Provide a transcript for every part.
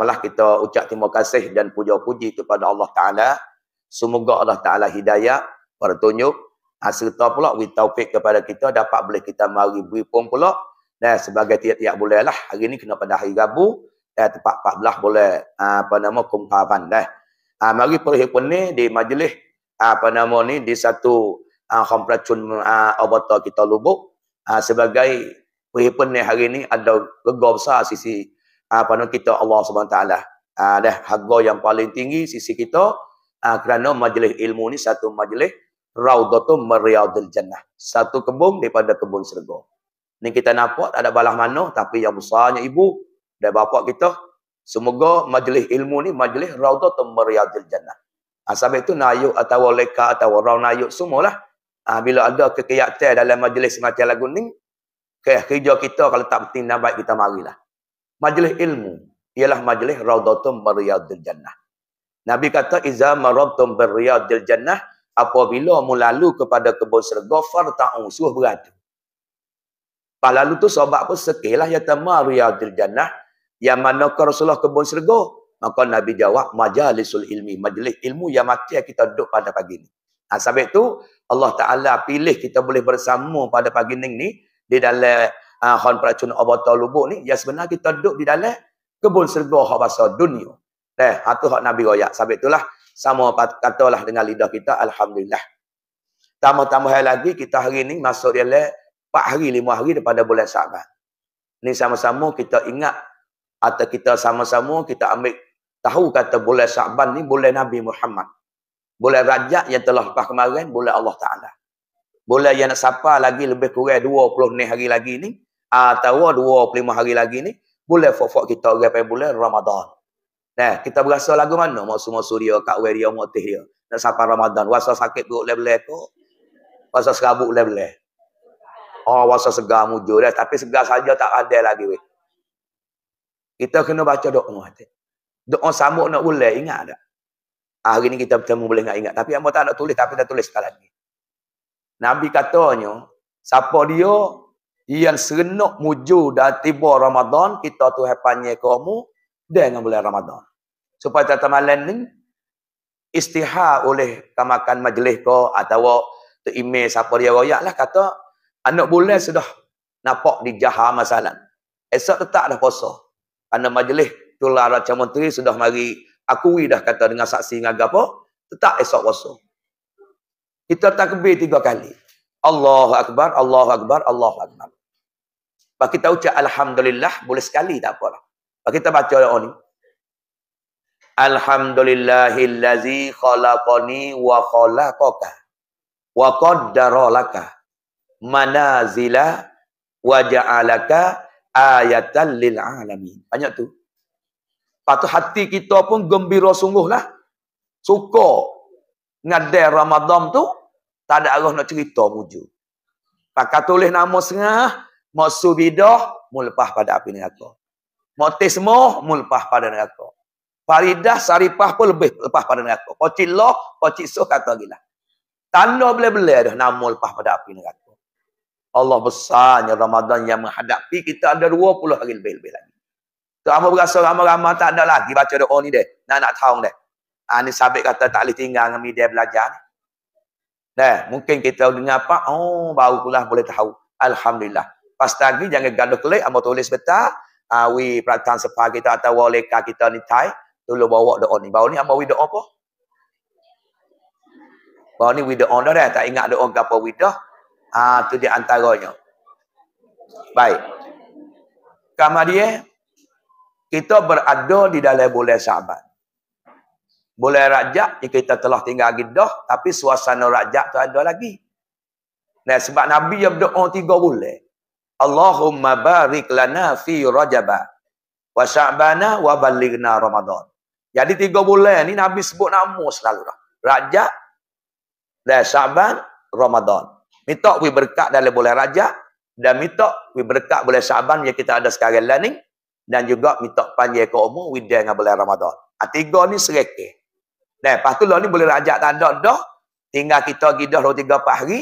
malah kita ucap terima kasih dan puja puji kepada Allah Ta'ala. Semoga Allah Ta'ala hidayah, bertunjuk, ah, serta pula we taufik kepada kita dapat boleh kita mari beri pun pula. Dan sebagai tiap-tiap boleh lah, hari ini kena pada hari Rabu, dan tempat belah boleh ah, apa nama kumpahan dah. Ah, mari perhimpun ni di majlis apa nama ni di satu uh, komplek cun kita lubuk. sebagai perhimpun ni hari ini ada gegar besar sisi apa nama kita Allah SWT. Ada ah, harga yang paling tinggi sisi kita ah, kerana majlis ilmu ni satu majlis Raudatul Meryadil Jannah. Satu kebun daripada kebun serga. Ni kita nampak tak ada balah mana tapi yang besarnya ibu dan bapa kita semoga majlis ilmu ni majlis Raudatul Meryadil Jannah. Ah, sampai tu naik atau leka atau rau naik semualah. Ah, bila ada kekiatan dalam majlis semacam lagu ni, kerja kita kalau tak penting nak baik kita marilah majlis ilmu ialah majlis raudhatum biriyadil jannah nabi kata iza maradtum biriyadil jannah apabila melalu kepada kebun syurga fartau suh beradu palalu tu sebab apa sekilah ya tamariyadil jannah yang mana ke rasulullah kebun syurga maka nabi jawab majalisul ilmi majlis ilmu yang mati kita duduk pada pagi ni ha, sebab tu Allah Ta'ala pilih kita boleh bersama pada pagi ni, ni di dalam uh, hon peracun obotol lubuk ni ya sebenarnya kita duduk di dalam kebun serga hak bahasa dunia teh hatu hak nabi royak sampai itulah sama katalah dengan lidah kita alhamdulillah tambah-tambah lagi kita hari ni masuk dia le 4 hari 5 hari daripada bulan Saban. Ni sama-sama kita ingat atau kita sama-sama kita ambil tahu kata bulan Saban ni bulan Nabi Muhammad. Bulan Rajab yang telah lepas kemarin bulan Allah Taala. Bulan yang nak sapa lagi lebih kurang 20 ni hari lagi ni atau dua puluh lima hari lagi ni, boleh fok-fok kita gapai boleh Ramadan. Nah, kita berasa lagu mana? Mak semua suria, kak weria, mak teh dia. Nak sampai Ramadan. Wasa sakit buruk leh-leh tu. Wasa serabuk leh-leh. Oh, wasa segar mujur dah. Eh, tapi segar saja tak ada lagi. Weh. Kita kena baca doa. Doa sambut nak boleh. Ingat tak? Ah, hari ni kita bertemu boleh ingat. ingat. Tapi yang tak nak tulis. Tapi dah tulis sekali lagi. Nabi katanya, siapa dia yang serenok muju dah tiba Ramadan, kita tu hepanye kamu umur dengan bulan Ramadan. Supaya tata malam ni, istiha oleh kamakan majlis ko atau tu email siapa dia royak lah, kata anak bulan sudah nampak di jaha masalah. Esok tu dah puasa. Karena majlis tu lah Raja Menteri sudah mari akui dah kata dengan saksi dengan apa, tetap esok puasa. Kita takbir tiga kali. Allahu Akbar, Allahu Akbar, Allahu Akbar. Pak kita ucap alhamdulillah boleh sekali tak apalah. Pak kita baca doa ni. Alhamdulillahillazi khalaqani wa khalaqaka wa qaddara laka manazila wa ja'alaka ayatan lil alamin. Banyak tu. Patu hati kita pun gembira sungguh lah, Suka ngadai Ramadan tu tak ada arah nak cerita wujud. Pak tulis nama sengah Mau bidah, mulpah pada api neraka. Mau semua, mulpah pada neraka. Faridah, saripah pun lebih lepas pada neraka. Pocik lah, pocik suh kata gila. Tanda boleh-boleh dah nama lepas pada api neraka. Allah besarnya Ramadan yang menghadapi kita ada 20 hari lebih-lebih lagi. Tu apa berasa ramai-ramai tak ada lagi baca doa ni deh. Nak nak tahu deh. Ha, ni sabit kata tak boleh tinggal dengan dia belajar ni. Deh, mungkin kita dengar apa? Oh, baru pula boleh tahu. Alhamdulillah. Pas tadi jangan gaduh kelik amo tulis beta awi ah, uh, peratan sepah kita atau waleka kita ni tai dulu bawa doa ni. Bawa ni amo wi doa apa? Bawa ni wi doa dah dah tak ingat doa gapo wi doh. Ah tu di antaranya. Baik. dia kita berada di dalam bulan Syaban. Bulan Rajab yang kita telah tinggal lagi dah, tapi suasana Rajab tu ada lagi. Nah, sebab Nabi yang berdoa tiga bulan. Allahumma barik lana fi rajaba wa sya'bana wa balighna ramadan. Jadi tiga bulan ni Nabi sebut nama selalu dah. Rajab dan Syaban Ramadan. Minta we berkat dalam bulan Rajab dan minta we berkat bulan Syaban yang kita ada sekarang lah ni dan juga mitok panjang ke umur we dengan bulan Ramadan. Ha, tiga ni sereke. Dan lepas tu lah ni boleh Rajab tak ada dah. Tinggal kita pergi dah 2 3 4 hari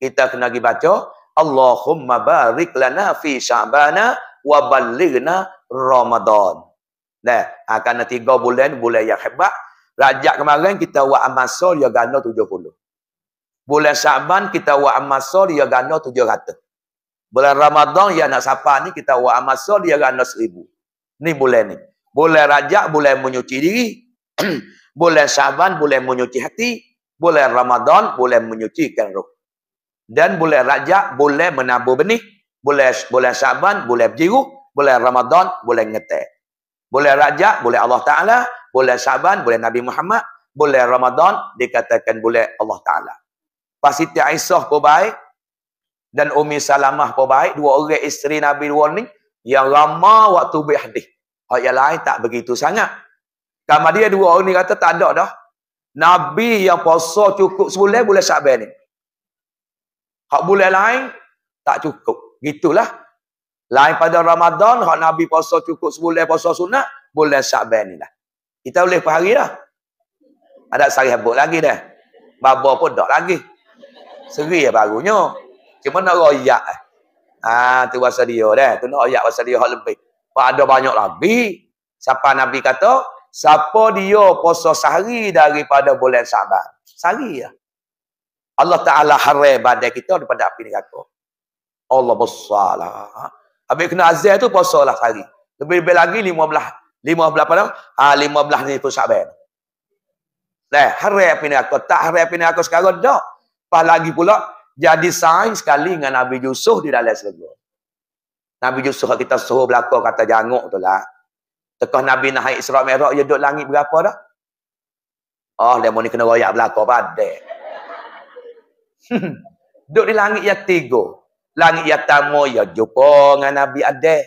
kita kena pergi baca Allahumma barik lana fi sya'bana wa balighna Ramadan. Nah, akan ha, tiga bulan bulan yang hebat. Rajab kemarin kita buat amal sol ya gano 70. Bulan Syaban kita buat amal sol ya gano 700. Bulan Ramadan ya nak sapa ni kita buat amal sol ya gano 1000. Ni bulan ni. Bulan rajak boleh menyuci diri. bulan Syaban bulan menyuci hati. Bulan Ramadan boleh menyucikan roh dan boleh rajak, boleh menabur benih, boleh boleh saban, boleh berjiru, boleh ramadan, boleh ngeteh. Boleh rajak, boleh Allah Ta'ala, boleh saban, boleh Nabi Muhammad, boleh ramadan, dikatakan boleh Allah Ta'ala. Pasiti Aisyah pun baik, dan Umi Salamah pun baik, dua orang isteri Nabi Muhammad ni, yang ramah waktu berhadih. Oh, orang yang lain tak begitu sangat. Kamu dia dua orang ni kata tak ada dah. Nabi yang puasa cukup sebulan, boleh syaban ni. Hak boleh lain, tak cukup. Gitulah. Lain pada Ramadan, hak Nabi puasa cukup sebulan puasa sunat, boleh sabar ni lah. Kita boleh per hari dah. Ada sehari habuk lagi dah. Baba pun dok lagi. Seri ya barunya. Cuma nak royak. Ah, ha, tu bahasa dia dah. Tu nak royak bahasa dia hak lebih. Ada banyak lagi. Siapa Nabi kata, siapa dia puasa sehari daripada bulan sabar. Sehari lah. Allah Ta'ala haram badan kita daripada api neraka. Allah besar lah. Habis kena azal tu puasa lah sehari. Lebih-lebih lagi lima belah apa ha, tu? Lima belah ni pun sabar. Nah, hari api neraka. Tak hari api neraka sekarang, tak. Lepas lagi pula, jadi sains sekali dengan Nabi Yusuf di dalam segera. Nabi Yusuf kita suruh berlaku kata janguk tu lah. Tekah Nabi naik Isra Mi'raj dia duduk langit berapa dah? Oh, dia mau ni kena royak berlaku padah. Duduk di langit yang tiga. Langit yang tamu, ya jumpa dengan Nabi Adel.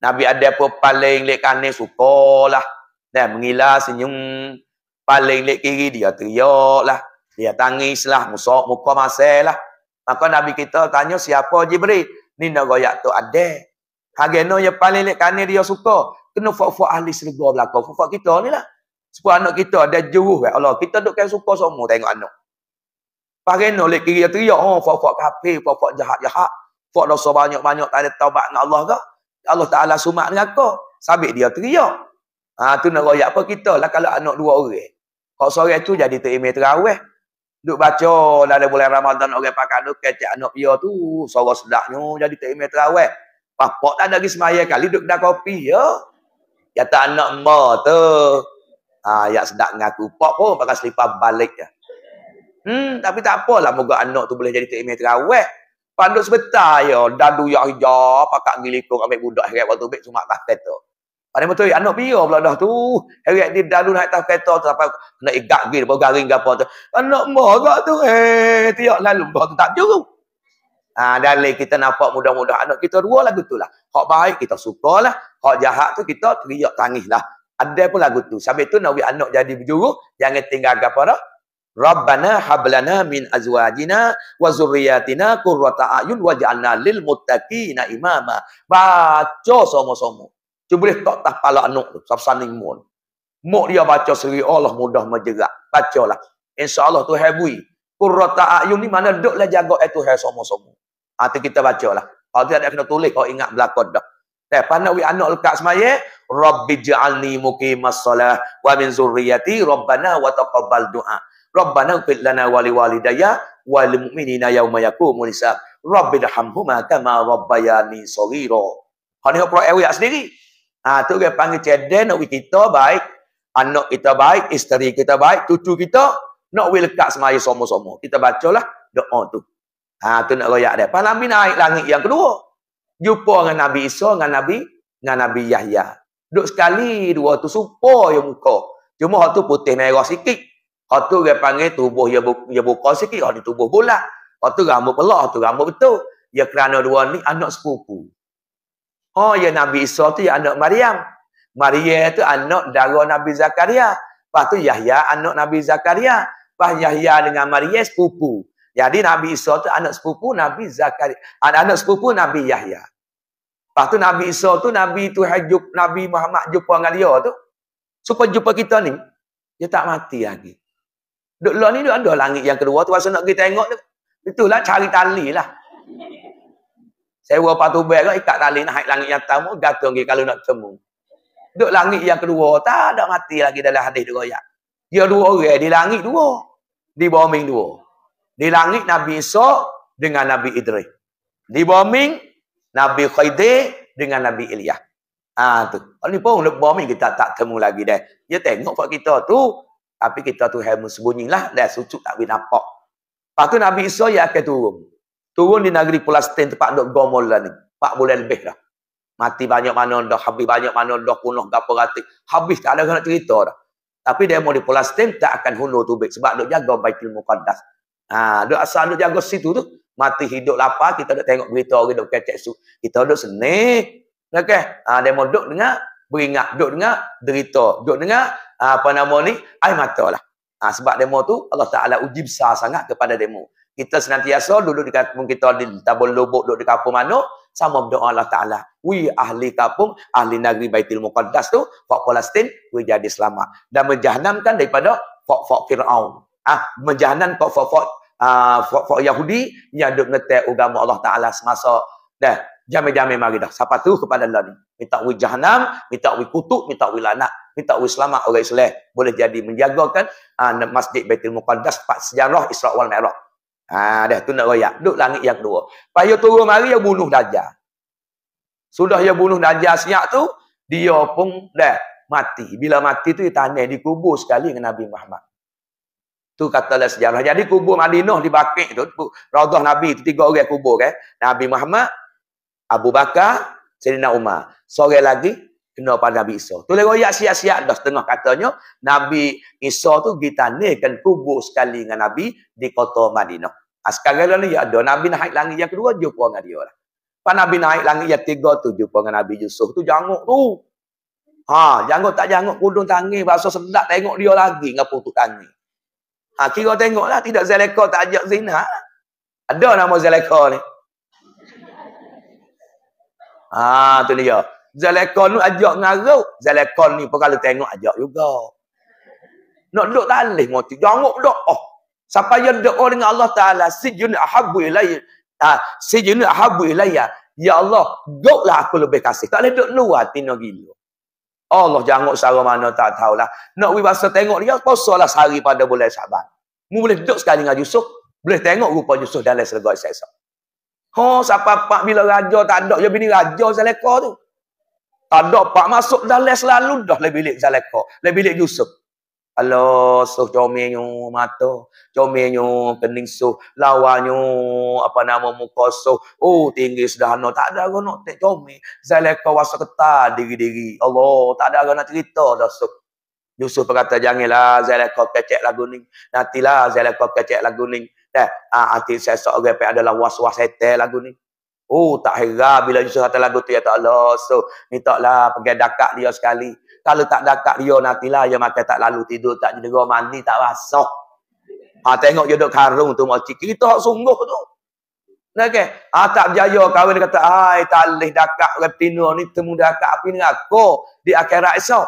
Nabi Adel pun paling lekane suka lah. Dan mengilah senyum. Paling lek kiri dia teriak lah. Dia tangis lah. Musok muka masalah. lah. Maka Nabi kita tanya siapa Jibril? Ni nak tu ada. Hagenu yang paling lek kanan dia suka. Kena fok-fok ahli serga belakang. Fok-fok kita ni lah. Sebab anak kita ada juruh kan. Allah, kita duduk kan suka semua tengok anak. Pakai nolik kiri kiri teriak. Oh, fok-fok kafir, fok-fok jahat-jahat. Fok dosa banyak-banyak tak ada taubat dengan Allah ke? Allah Ta'ala sumak dengan kau. Sabit dia teriak. Ha, tu nak royak apa kita lah kalau anak dua orang. Kalau sore tu jadi terimai terawih. Duk baca dalam bulan Ramadan orang pakai duk kecek anak dia tu. Sore sedaknya jadi terimai terawih. Bapak tak ada lagi semaya kali duk dah kopi ya. Ya tak anak mba tu. Ha, ya sedak dengan aku. pun pakai selipar balik ya. Hmm, tapi tak apalah moga anak tu boleh jadi terimeh terawih. Panduk sebentar ya, dadu ya hijau, pakak ngilikung ambil budak heret waktu baik sumak tak kata. Pada betul anak pia pula dah tu. Heret dia dadu naik tak kata tu sampai nak igak gil bawa garing gapo tu. Anak moga tu eh tiak lalu bau tu tak juru. Ha, dalam kita nampak mudah-mudah anak kita dua lagu tu lah. Hak baik kita suka lah. Hak jahat tu kita teriak tangis lah. Ada pun lagu tu. Sambil tu nak anak jadi berjuru. Jangan tinggal gapo dah. Rabbana hablana min azwajina wa zurriyatina qurrata a'yun waj'alna lil muttaqina imama. Baca sama-sama. Tu boleh tak tak pala anak tu. Sapsani mon. Mok dia baca sendiri Allah mudah menjerat. Bacalah. Insya-Allah tu habui. Qurrata a'yun ni mana duklah jaga itu eh hai sama-sama. Ha tu kita bacalah. Kalau tidak ada kena tulis kau ingat belakon dah. Eh, panak wi anak lekat semaya, Rabbi ja'alni muqimassalah wa min zurriyati rabbana wa taqabbal du'a. Rabbana ufid lana wali walidaya wal mu'minina yawma yakumul hisab. Rabbil hamhuma kama rabbayani saghira. Kau ni kau pro ewi sendiri. Ha tu dia panggil cedek nak kita baik, anak kita baik, isteri kita baik, cucu kita nak wil kat semaya semua-semua. Kita bacalah doa tu. Ha tu nak royak dia. Pas Nabi naik langit yang kedua. Jumpa dengan Nabi Isa, dengan Nabi dengan Nabi Yahya. Duk sekali dua tu supo yang muka. Cuma hak tu putih merah sikit. Kau tu dia panggil tubuh dia dia buka sikit, kau oh, ni tubuh bola. Kau tu rambut belah tu, rambut betul. Dia kerana dua ni anak sepupu. Oh, ya Nabi Isa tu ya anak Maryam. Maria tu anak darah Nabi Zakaria. Lepas tu Yahya anak Nabi Zakaria. Lepas Yahya dengan Maria sepupu. Jadi Nabi Isa tu anak sepupu Nabi Zakaria. Anak, anak sepupu Nabi Yahya. Lepas tu Nabi Isa tu Nabi tu Nabi Muhammad jumpa dengan dia tu. Supaya jumpa kita ni. Dia tak mati lagi. Duk luar ni duk ada langit yang kedua tu masa nak pergi tengok tu. Itulah cari tali lah. Sewa patu bag kan ikat tali naik langit yang tamu gantung lagi kalau nak temu. Duk langit yang kedua tak ada mati lagi dalam hadis dia royak. Dia dua orang di langit dua. Di bombing dua. Di langit Nabi Isa dengan Nabi Idris. Di bombing Nabi Khidir dengan Nabi Ilyas. Ah ha, tu. Kalau ni pun lebih bumi kita tak temu lagi dah. Dia tengok pak kita tu tapi kita tu helmu sembunyi lah. Dah sucuk tak boleh nampak. Lepas tu Nabi Isa yang akan turun. Turun di negeri Pulastin tempat duk Gomola lah ni. Pak boleh lebih dah. Mati banyak mana dah. Habis banyak mana dah. Punuh gapa ratik. Habis tak ada nak cerita dah. Tapi dia mau di Pulastin tak akan hunur tu baik. Sebab duk jaga baik ilmu kandas. Ha, duk asal duk jaga situ tu. Mati hidup lapar. Kita duk tengok berita orang duk kecek su. Kita duk seneng. Okay. Ha, dia mau duk dengar. Beringat. Duk dengar. Derita. Duk dengar apa nama ni air mata lah ha, sebab demo tu Allah Ta'ala uji besar sangat kepada demo kita senantiasa duduk di kampung kita di tabung lobok duduk di kampung mana sama berdoa Allah Ta'ala we ahli kampung ahli negeri Baitul Muqaddas tu Fak Palestin we jadi selamat dan menjahannamkan daripada Fak Fak Fir'aun ah ha, menjahannam Fak Fak Fak Fak Fak Yahudi yang duduk ngetek agama Allah Ta'ala semasa dah jamin-jamin mari dah siapa tu kepada Allah ni minta we jahannam minta we kutuk minta we lanak minta ulama, selamat orang Islam boleh jadi menjagakan uh, Masjid Baitul Muqaddas pak sejarah Israq wal Mi'raj. Ha dah tu nak royak. Duduk langit yang kedua. Payo turun mari yang bunuh Dajjal. Sudah dia bunuh Dajjal siap tu, dia pun dah mati. Bila mati tu dia tanah kubur sekali dengan Nabi Muhammad. Tu katalah sejarah. Jadi kubur Madinah dibakik tu. Radah Nabi tu tiga orang kubur kan. Nabi Muhammad, Abu Bakar, Serina Umar. Sore lagi, kena pada Nabi Isa. Tu lego ya sia-sia dah setengah katanya Nabi Isa tu ditanihkan kubur sekali dengan Nabi di kota Madinah. Ah sekarang lah ni ya ada Nabi naik langit yang kedua jumpa dengan dia lah. Pas Nabi naik langit yang ketiga tu jumpa dengan Nabi Yusuf tu janguk tu. Ha, janguk tak janguk kudung tangis bahasa sedap tengok dia lagi dengan putu tangis. Ha, kira tengoklah tidak Zalekah tak ajak zina. Ada nama Zalekah ni. Ah, tu dia. Zalekon ni ajak ngarau. Zalekon ni perkara tengok ajak juga. Nak duduk talih mati. Jangan duduk. Oh. Siapa yang duduk dengan Allah Ta'ala. Sijun ahabu ilaih. Ha, Sijun ahabu ilaih. Ya. ya Allah. Duduklah aku lebih kasih. Tak boleh duduk luar. Tino gila. Allah jangan sara mana tak tahulah. Nak pergi bahasa tengok dia. Pasalah sehari pada bulan sahabat. Mu boleh duduk sekali dengan Yusuf. Boleh tengok rupa Yusuf dalam selegak seksa. Ha, oh, siapa pak bila raja tak ada. Ya bini raja seleka tu. Tak ada pak masuk dah les lalu dah le bilik Zalaka, le bilik Yusuf. Allah, so comenyo mato, comenyo kening so lawanyo apa nama muka so. Oh tinggi sudah no tak ada gono tek comi. Zalek wasa keta diri-diri. Allah tak ada gono cerita dah so. Yusuf berkata janganlah Zalek Zalaka kecek lagu ni. Nantilah Zalaka kecek lagu ni. Dah, ah, hati saya seorang yang adalah was was setel lagu ni. Oh, tak heran bila Yusuf kata lagu tu, Ya tak Allah. So, minta lah pergi dakak dia sekali. Kalau tak dakak dia, nantilah dia makan tak lalu tidur, tak jadi mandi, tak basuh. Ha, tengok dia duduk karung tu, makcik. Kita hak sungguh tu. Okay. Ha, tak berjaya kawan dia kata, Hai, tak boleh dakak retina ni, temu dakak api ni aku di akhirat esok.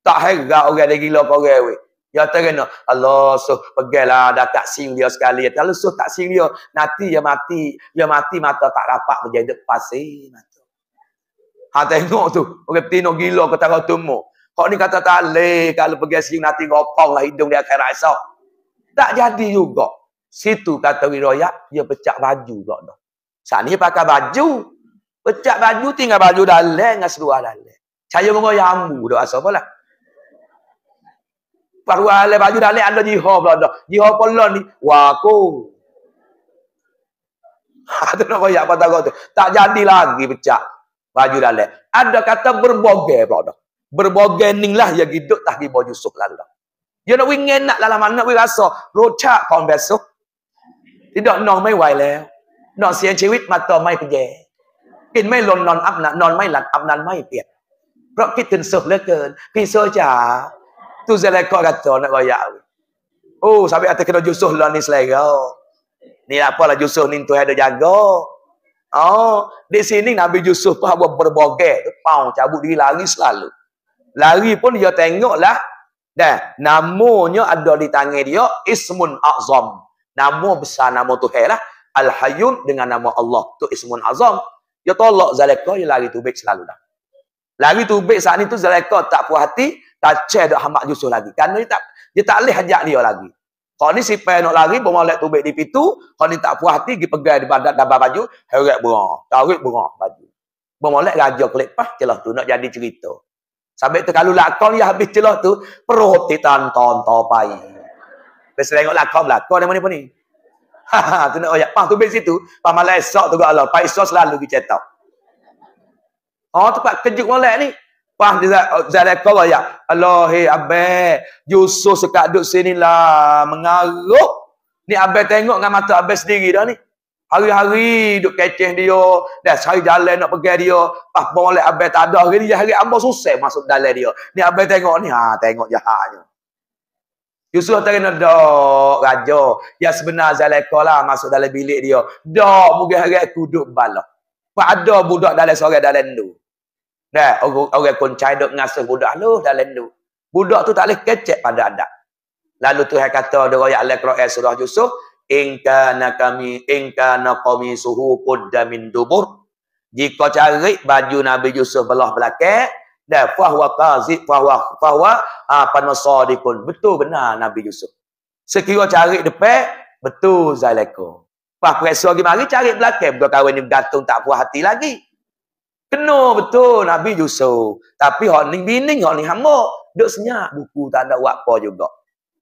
Tak heran orang dia gila kau orang. Ya terkena. Allah so pegelah dah tak sing dia sekali. Kalau so tak sing dia, nanti dia mati. Dia mati mata tak dapat menjadi depan mata. Ha tengok tu. Orang tino gila kata kau tumu. Kau ni kata tak leh. Kalau pergi sing nanti ngopong lah hidung dia akan esok. Tak jadi juga. Situ kata Wiroyak, dia pecah baju juga. Dah. Saat ni pakai baju. Pecah baju tinggal baju dalam dengan seluar dalam. Saya mengoyamu. dah asal lah. Baru ala baju dah lek ada jihad pula dah. Jihad pula ni waku. Ha tu nak koyak apa kau tu. Tak jadi lagi pecah. Baju dah lek. Ada kata berboge pula dah. Berboge ning lah yang hidup tak bagi baju sok lalah. Dia nak wing nak lah nak wing rasa rocak kau besok. Tidak nak mai wai le. Nak sian cewit mata mai pege. Kin mai lon non ap non mai lat ap nan mai piet. Pro kitin sok le ken tu Zalaika kata nak royak. Oh, sampai atas kena Yusuf lah ni selera. Ni apa lah Yusuf ni tu ada jaga. Oh, di sini Nabi Yusuf pun buat berbogek. Pau, cabut diri lari selalu. Lari pun dia tengoklah. Dan namanya ada di tangan dia, Ismun Azam. Nama besar nama tu lah. al Hayun dengan nama Allah. Tu Ismun Azam. Dia tolak Zalaika, dia lari tubik selalu dah. Lari tubik saat ni tu Zalaika tak puas hati tak cek dak hamak Yusuf lagi. Kan dia tak dia tak leh ajak dia lagi. Kalau ni sipai nak lari, bermalak tubik di pintu. Kalau ni tak puas hati, pergi pegang di badan dan baju. Heret berang. Tarik berang baju. Bermalak raja kelepas celah tu. Nak jadi cerita. Sambil tu kalau lakon yang habis celah tu. Perut di tonton topai. Biasa tengok lakon lakon ni mana-mana ni. Haha, tu nak ayak. Pah tubik situ. Pah malak esok tu ke Allah. Pah esok selalu dicetak. Oh, tu pak kerja kemalak ni. Pah dia zalek kalau ya. Allahi abang. Yusuf sekat duduk sini lah. Mengaruk. Ni abang tengok dengan mata abang sendiri dah ni. Hari-hari duduk keceh dia. Dah sehari jalan nak pergi dia. Pah boleh oleh abang tak ada hari ni. Hari abang susah masuk dalam dia. Ni abang tengok ni. Ha, tengok jahatnya. Yusuf tadi nak dok raja. Ya sebenar zalek lah masuk dalam bilik dia. Dok mungkin hari aku duduk balak. Pak ada budak dalam sore dalam tu. Nah, orang orang kon cai dok ngasuh budak lu dalam lu. Budak tu tak leh kecek pada anda. Lalu tu Tuhan kata di ayat Al-Quran surah Yusuf, Inka kana kami inka kana kami suhu qudda min dubur." Jika cari baju Nabi Yusuf belah belakang, dah fahwa qazib fahwa fahwa apa ah, nasadikun. Betul benar Nabi Yusuf. Sekiranya cari depan, betul Zalaikum. Pas presa lagi mari cari belakang. Bukan kawan ni bergantung tak puas hati lagi. Kena betul Nabi Yusuf. Tapi hak ni bining, hak ni hamuk. Duk senyap buku tak ada buat apa juga.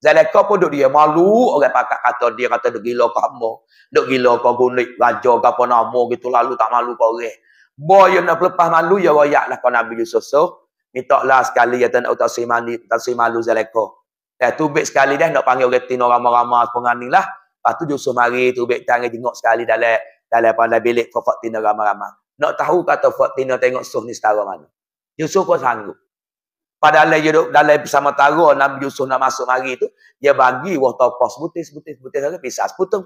Zalaika pun duk dia malu. Orang pakat kata dia kata duk gila kau hamuk. Duk gila kau gunik raja kau apa nama gitu. Lalu tak malu kau orang. Boy yang nak lepas malu, ya wayak lah kau Nabi Yusuf. So, minta lah sekali ya tak nak utak si mani, utak si malu Zalaika. Eh, tubik sekali dah nak panggil orang tino ramah-ramah penganin lah. Lepas tu Yusuf mari tubik tangan tengok sekali dalam dalam pandai bilik kau fak tino ramah-ramah. Nak tahu kata Fatina tengok Yusuf ni setara mana. Yusuf pun sanggup. Padahal dia duduk dalam bersama tara Nabi Yusuf nak masuk mari tu. Dia bagi wah topos butis-butis-butis lagi. Pisah seputung.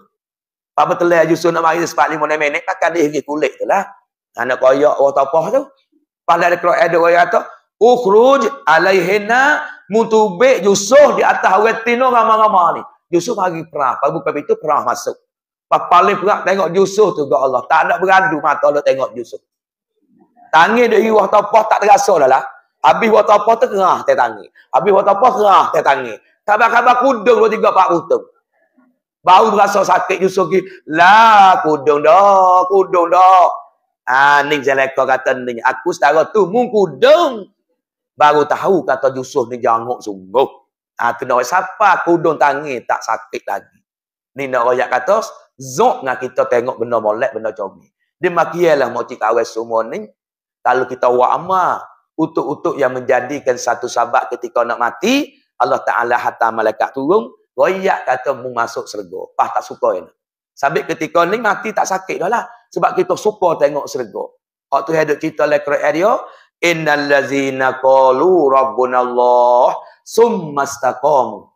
Pak betul lah, Yusuf nak mari sepak lima nama ini. Pakai dia kulit tu lah. Anak koyok wah topos tu. Padahal dia keluar ada orang kata. Ukhruj alaihina mutubik Yusuf di atas awetino ramah-ramah ni. Yusuf bagi perah. Pada buka pintu perah masuk paling berat tengok Yusuf tu kat Allah. Tak ada beradu mata Allah tengok Yusuf. Tangis dia iwah topah tak terasa dah lah. Habis buat topah tu kerah dia tangis. Habis buat topah kerah dia tangis. Khabar-khabar kudung dua tiga pak putung. Baru berasa sakit Yusuf ni. Lah kudung dah, kudung dah. Ah, ni jelekor kata ni. Aku setara tu mung kudung. Baru tahu kata Yusuf ni jangok sungguh. Ah, ha, tu nak siapa kudung tangis tak sakit lagi. Ni nak rakyat kata, zonk dengan kita tengok benda molek, benda comel. Dia makialah mokcik kawes semua ni. Kalau kita wa'ama, utuk-utuk yang menjadikan satu sahabat ketika nak mati, Allah Ta'ala hatta malaikat turun, royak kata mu masuk serga. Pah tak suka ini. Sambil ketika ni mati tak sakit dah lah. Sebab kita suka tengok serga. Waktu hidup cerita oleh Quran dia, Innal lazina qalu rabbunallah summastaqamu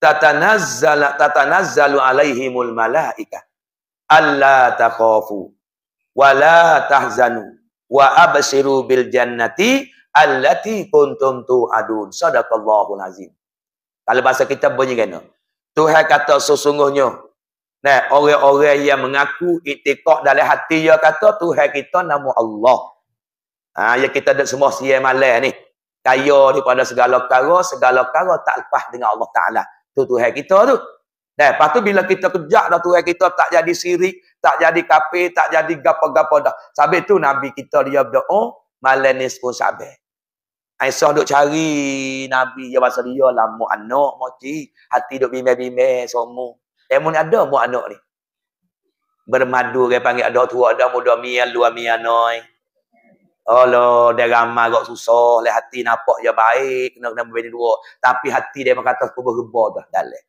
tatanazzala tatanazzalu alaihimul malaika alla takhafu wa la tahzanu wa absiru bil jannati allati kuntum tu'adun sadaqallahu azim kalau bahasa kita bunyi kan Tuhan kata sesungguhnya nah orang-orang yang mengaku itikad dalam hati dia kata Tuhan kita nama Allah ha ya kita dak semua siang malam ni kaya daripada segala perkara segala perkara tak lepas dengan Allah taala tu Tuhan kita tu. Nah, lepas tu bila kita kejak dah Tuhan kita tak jadi sirik, tak jadi kafir, tak jadi gapo-gapo dah. Sabit tu Nabi kita dia berdoa, malenis pun sabit. Aisyah duk cari Nabi ya bahasa dia lah mu anak moci hati duk bime-bime somo. Emun eh, ada mu anak ni. Bermadu ke panggil ada tua ada muda mian luar mian noi. Kalau oh, dia ramai agak susah, le hati nampak dia baik, kena kena berbeda dua. Tapi hati dia berkata, aku berhubah dah dalek.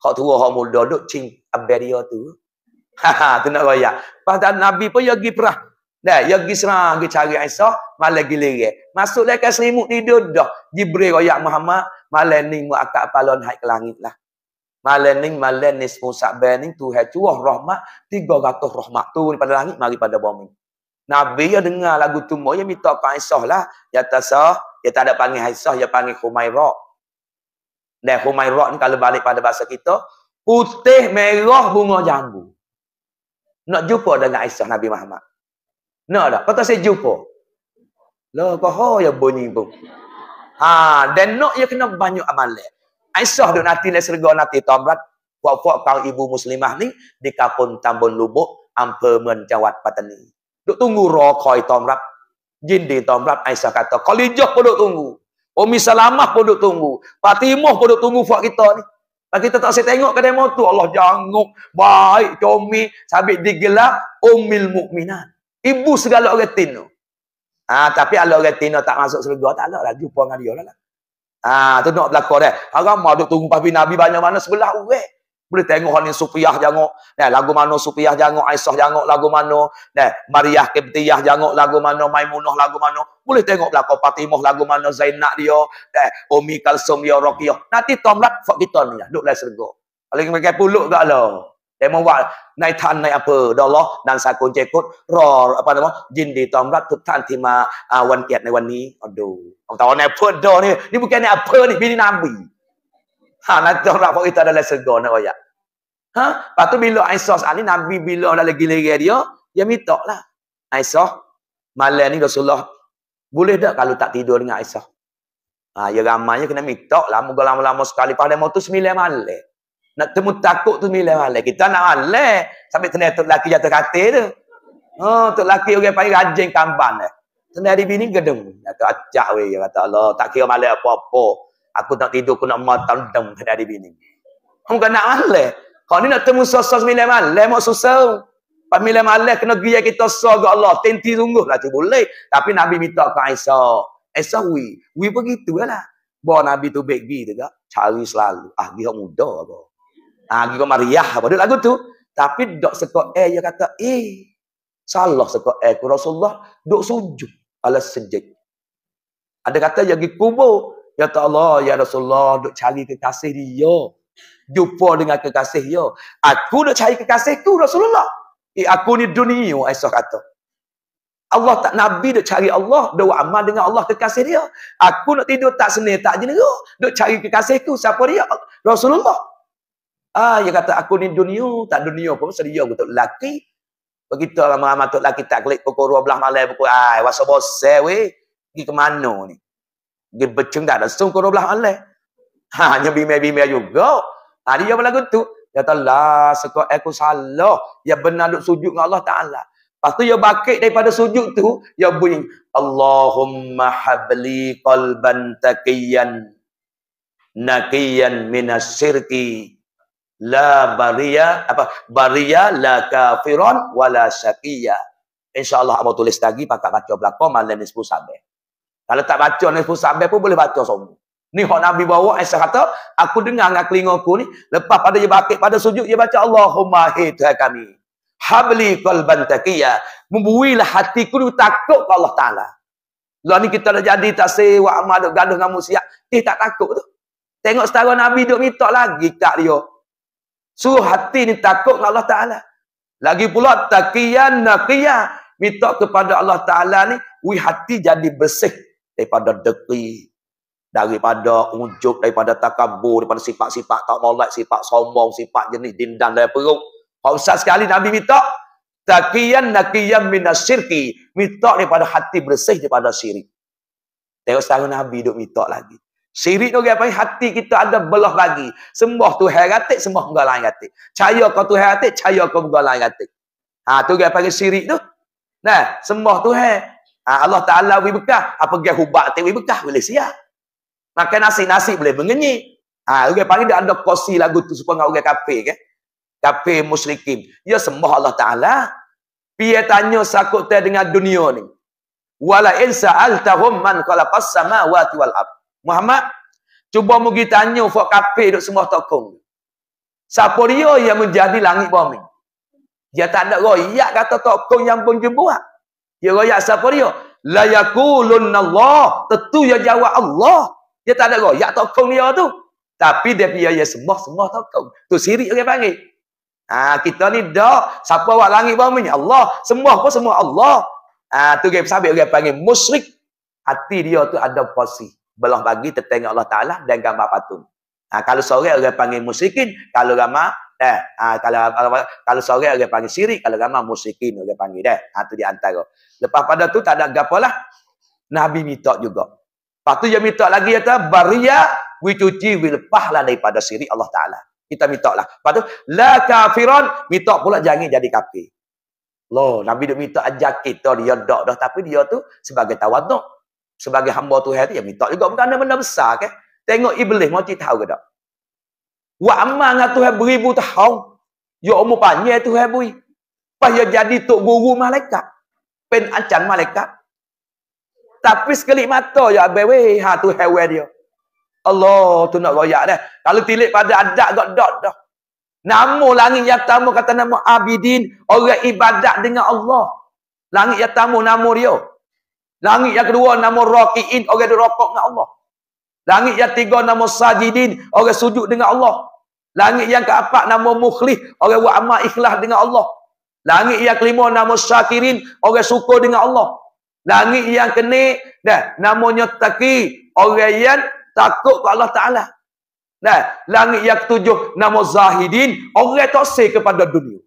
Kau tua, kau muda, duk cing ambil dia tu. Haha, ha, tu nak raya. Lepas Nabi pun, dia pergi perah. Dia pergi serang, pergi cari Isa, malah pergi lirik. Masuk lekat selimut tidur dah. Jibril raya Muhammad, malah ni mu'akak palon haik ke langit lah. Malah ni, malah ni semua sabar ni, tu hai rahmat, tiga ratus rahmat. Tu daripada langit, mari pada bumi. Nabi yang dengar lagu tu mau yang minta kau Aisyah lah. Ya tasah, ya tak ada panggil Aisyah, ya panggil Khumairah. Dan Khumairah ni kalau balik pada bahasa kita, putih merah bunga jambu. Nak jumpa dengan Aisyah Nabi Muhammad. Nak tak? Kata saya jumpa. Loh, kau ho ya bunyi bu. Ha, dan nak ya kena banyak amalan. Aisyah duk nanti le serga nanti tomrat. Kau-kau kau ibu muslimah ni, di kapun tambun lubuk, ampe menjawat patani. Duk tunggu rokoi tom rap. Jindi tom Aisyah kata. Kolijah pun duk tunggu. Umi Salamah tunggu. Fatimah pun tunggu fuak kita ni. Lepas kita tak tengok kedai motor. Allah jangguk. Baik comi. Sabit digelap. Umil mu'minat. Ibu segala orang tino. Ha, tapi kalau orang tak masuk surga. Tak ada lah. dia lah. Ha, tu nak berlaku dah. Haramah duk tunggu pahbi Nabi banyak mana sebelah urek. Boleh tengok hal ni Supiah jangok. Nah, lagu mana Supiah jangok. Aisyah jangok lagu mana. Nah, Mariah Kebetiyah jangok lagu mana. Maimunah lagu mana. Boleh tengok belakang Fatimah lagu mana. Zainak dia. Nah, Umi Kalsum dia. Rokiyah. Nanti tuan berat. Fak kita ni. Duk lah sergok. Paling mereka puluk ke lah. Dia membuat. Naik tan naik apa. Dahlah. Dan sakun cekut. Ror. Apa nama. Jindi tuan berat. Tuan tima. Uh, wan kiat ni wan ni. Aduh. Tahu ni apa dah ni. Ni bukan ni apa ni. Bini Nabi. Ha, nanti orang kita adalah segar nak royak. Ha? Lepas tu bila Aisyah ni Nabi bila dah lagi lagi dia, dia minta lah. Aisyah, malam ni Rasulullah, boleh tak kalau tak tidur dengan Aisyah? Ha, ya ramanya kena minta lah. Moga lama-lama sekali. Pada motor sembilan malam. Nak temu takut tu sembilan malam. Kita nak malam. Sampai tenai tu lelaki jatuh katil tu. Oh, ha, tu lelaki orang yang paling rajin kamban eh. Tenai hari bini gedung. Kata acak weh. Kata Allah, tak kira malam apa-apa. Aku tak tidur, aku nak matang dem. Tenai hari bini. Muka nak malam. Kalau ni nak temu sosok semilai malam, mak susah. Pak milai malam kena gaya kita sosok ke Allah. Tenti sungguh lah tu boleh. Tapi Nabi minta ke Aisyah. Aisyah we. We begitu lah. lah. Bawa Nabi tu baik gitu kak. Cari selalu. Ah, dia muda apa. Ah, dia kau mariah apa. Dia lagu tu. Tapi dok sekok eh, dia kata, eh. Salah sekok eh. Rasulullah dok sujud. Ala sejik. Ada kata, yang pergi kubur. Ya Allah, ya Rasulullah, duk cari kekasih dia jumpa dengan kekasih yo. Aku nak cari kekasih tu Rasulullah. Eh, aku ni dunia Aisyah kata. Allah tak nabi dok cari Allah, dok amal dengan Allah kekasih dia. Aku nak tidur tak sene tak jenera, dok cari kekasihku siapa dia? Rasulullah. Ah, dia kata aku ni dunia, tak dunia pun seria aku tok laki. Begitu lama-lama tok laki tak klik pukul 12 malam pukul ai, waso bose eh, we. Gi ke mana ni? Dia becung dah langsung ke 12 malam. Ha, nyebimai-bimai juga. Tadi dia berlaku tu. Dia ya kata, lah, sekolah aku salah. Dia ya benar duduk sujud dengan Allah Ta'ala. Lepas tu, dia ya bakit daripada sujud tu. Dia bunyi, Allahumma habli qalban taqiyan. Nakiyan minas La baria, apa, baria la kafiran wala syakiyya. InsyaAllah, abang tulis lagi, pakat baca belakang, malam ni sepuluh sabar. Kalau tak baca ni sepuluh sabar pun, boleh baca semua. Ni hak Nabi bawa eh, Aisyah kata, aku dengar dengan kelinga aku ni, lepas pada dia bakit pada sujud dia baca Allahumma hi kami. Habli qalban taqiya, membuilah hatiku ni takut ke Allah Taala. Lah ni kita dah jadi tak sewa amal duk gaduh dengan musyak, eh tak takut tu. Tengok setara Nabi duk minta lagi tak dia. Suruh hati ni takut ke Allah Taala. Lagi pula taqiyan naqiya, minta kepada Allah Taala ni, wi hati jadi bersih daripada dekri, daripada ujuk, daripada takabur, daripada sifat-sifat tak molek, sifat sombong, sifat jenis dindan dari perut. Pausat sekali Nabi minta, takiyan nakiyan minas syirki, minta daripada hati bersih daripada syirik. Tengok setahun Nabi duduk minta lagi. Syirik tu apa hati kita ada belah lagi. Semua tu heratik, semua enggak lain heratik. Cahaya kau tu heratik, caya kau enggak lain heratik. Ha, tu dia panggil syirik tu. Nah, semua tu heratik. Ha, Allah Ta'ala wibekah. Apa dia hubat hati wibekah? Boleh siap. Makan nasi, nasi boleh mengenyi. Ha, orang okay, panggil dia ada kosi lagu tu supaya dengan orang kafir. Okay? Kafir musyrikim. Ya sembah Allah Ta'ala. Pia tanya sakut dengan dunia ni. Wala insa altahum man kalakas sama wa tuwal ab. Muhammad, cuba mugi tanya fok kafir duk semua tokong. Siapa dia yang menjadi langit bumi? Dia tak ada royak kata tokong yang pun buat. Dia royak siapa dia? La Allah. Tentu yang jawab Allah. Dia tak ada royak tokong dia tu. Tapi dia punya ya sembah-sembah tokong. Tu sirik orang panggil. Ha, kita ni dak. Siapa awak langit bawah ni? Allah. Sembah pun semua Allah. Ha, tu dia sabit orang panggil musyrik. Hati dia tu ada posi. Belah bagi tertengok Allah Ta'ala dan gambar patung. Ha, kalau sore orang panggil musyrikin. Kalau ramah Eh, ah, kalau kalau kalau sore orang panggil syirik, kalau ramah musyrikin orang panggil dah. Eh. Ha, tu di antara. Lepas pada tu tak ada gapalah. Nabi minta juga. Lepas tu dia minta lagi kata baria wicuci wilpahlah daripada siri Allah Ta'ala. Kita minta lah. Lepas tu, la kafiran, minta pula jangan jadi kafir. Loh, Nabi dia minta ajak kita, dia dok dah. Tapi dia tu sebagai tawaduk. Sebagai hamba tu hari, dia minta juga. Bukan ada benda besar ke? Tengok iblis, mau cik tahu ke tak? Wa amma dengan Tuhan beribu tahun. Yo ya umur panjang Tuhan bui. Pas dia jadi tok guru malaikat. Pen ancan malaikat. Tapi sekelip mata je ya abai weh ha tu hewan dia. Allah tu nak royak dah. Kalau tilik pada adat dak dot dah. Nama langit yang tamu kata nama Abidin, orang ibadat dengan Allah. Langit yang tamu nama dia. Langit yang kedua nama Raqiin, orang yang rokok dengan Allah. Langit yang tiga nama Sajidin, orang sujud dengan Allah. Langit yang keempat nama Mukhlis, orang buat amal ikhlas dengan Allah. Langit yang kelima nama Syakirin, orang syukur dengan Allah. Langit yang kena, Dah. Namanya taki. Orang yang takut ke Allah Ta'ala. Dah. Langit yang ketujuh. Nama Zahidin. Orang toksik kepada dunia.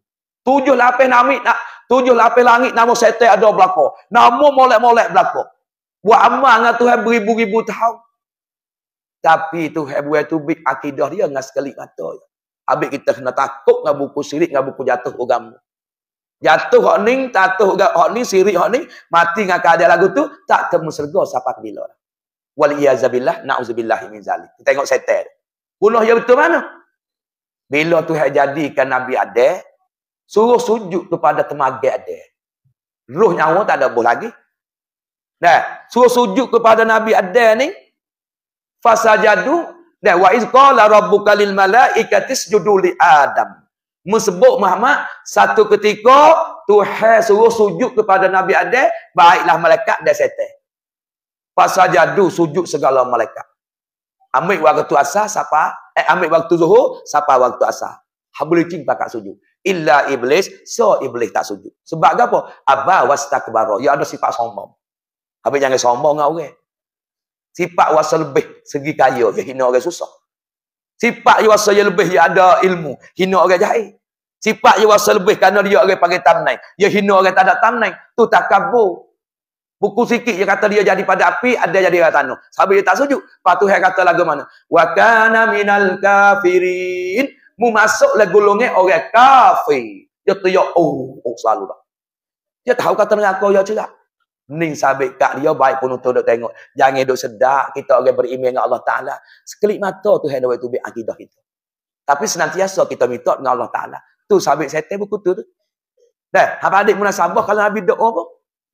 Tujuh lapis langit. Nak, tujuh lapis langit. Nama setiap ada belakang. Nama molek-molek belakang. Buat amal dengan Tuhan beribu-ribu tahun. Tapi tu hebuai tu bik akidah dia dengan sekali kata. Habis kita kena takut dengan buku sirik, dengan buku jatuh agama. Jatuh hak ni, tatuh gak hak ni, sirik hak ni, mati ngak ada lagu tu, tak temu serga siapa ke bila. Wal iazabilah na'uzubillah min zalik. Kita tengok setan. Bunuh dia betul mana? Bila tu yang jadikan Nabi Adam, suruh sujud kepada temaga Adam. Roh nyawa tak ada boleh lagi. Nah, suruh sujud kepada Nabi Adam ni, fasajadu, nah, wa izqala rabbuka lil malaikat isjudu li Adam. Mesebut Muhammad, satu ketika Tuhan suruh sujud kepada Nabi Adam, baiklah malaikat dan setan. Pasal jadu sujud segala malaikat. Ambil waktu asa siapa? Eh, ambil waktu zuhur, siapa waktu asa Habul cing pakat sujud. Illa iblis, so iblis tak sujud. Sebab apa? Abah wasta kebaro. Ya ada sifat sombong. Habis jangan sombong dengan orang. Sifat wasa lebih segi kaya. Ya hina orang susah. Sifat wasa lebih ada ilmu. Hina orang jahit. Sifat dia rasa lebih kerana dia orang panggil tamnai. Dia hina orang tak ada tamnai. Tu tak kabur. Buku sikit dia kata dia jadi pada api, ada jadi pada tanah. Sebab dia tak sujud. Lepas tu dia kata lagu mana? Wa kana minal kafirin. Mu masuk masuklah golongan orang kafir. Dia tu oh, oh, selalu lah. Dia tahu kata dengan aku, ya cakap. Lah. Ning sabit kat dia, baik pun untuk tengok. Jangan duk sedak, kita orang beriman dengan Allah Ta'ala. Sekelip mata tu, hendak duk tubik akidah kita. Tapi senantiasa kita minta dengan Allah Ta'ala tu sabit setan buku tu. Dah, habis adik munasabah kalau nabi doa pun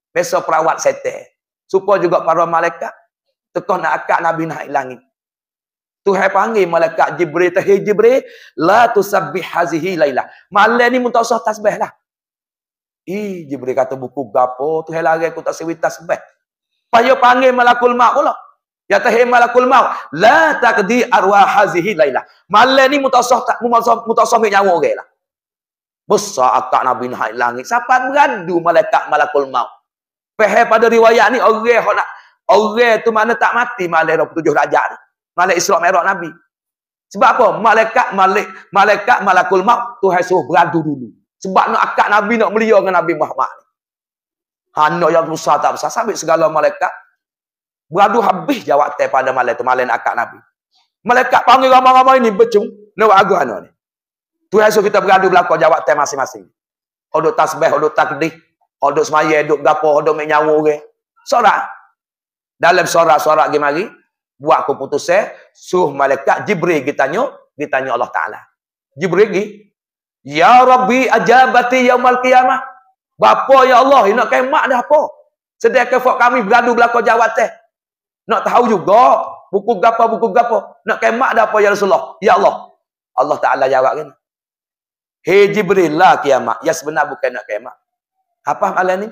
besok perawat setan. Supaya juga para malaikat tekan nak akak Nabi naik langit. Tu Tuhan panggil malaikat Jibril tahi Jibril la tusabbih hazihi lailah. Malam ni mun tak usah tasbih lah. Ih Jibril kata buku gapo Tuhan lari aku tak sewi tasbih. Payo panggil malakul maut pula. Ya tahi malakul maut la takdi arwah hazihi lailah. Malam ni mun tak usah tak mun tak usah nyawa orang lah. Besar akak Nabi naik langit. Siapa beradu malaikat malakul maut? Pehe pada riwayat ni orang nak orang tu mana tak mati malaikat tujuh derajat ni. Malaikat Isra Mikraj Nabi. Sebab apa? Malaikat malik malaikat malakul maut Tuhan suruh beradu dulu. Sebab nak akak Nabi nak melia dengan Nabi Muhammad ni. Hanok yang besar tak besar sambil segala malaikat beradu habis jawab teh pada malaikat malaikat akak Nabi. Malaikat panggil ramai-ramai ni becung nak agu ni. Tuhan suruh kita beradu belakang jawab tema masing-masing. Hodok tasbih, hodok takdih, hodok semaya, hodok gapo, hodok mek nyawa orang. Sorak. Dalam sorak-sorak pergi mari, buat keputusan, suruh malaikat Jibril ditanya, ditanya Allah Ta'ala. Jibril pergi, Ya Rabbi ajabati yaumal qiyamah. Bapa ya Allah, nak mak dah apa? Sedekah fok kami beradu belakang jawab teh. Nak tahu juga, buku gapo, buku gapo. Nak mak dah apa ya Rasulullah? Ya Allah. Allah Ta'ala jawab gini. Hey Jibril lah kiamat. Ya sebenar bukan nak kiamat. Apa malam ni?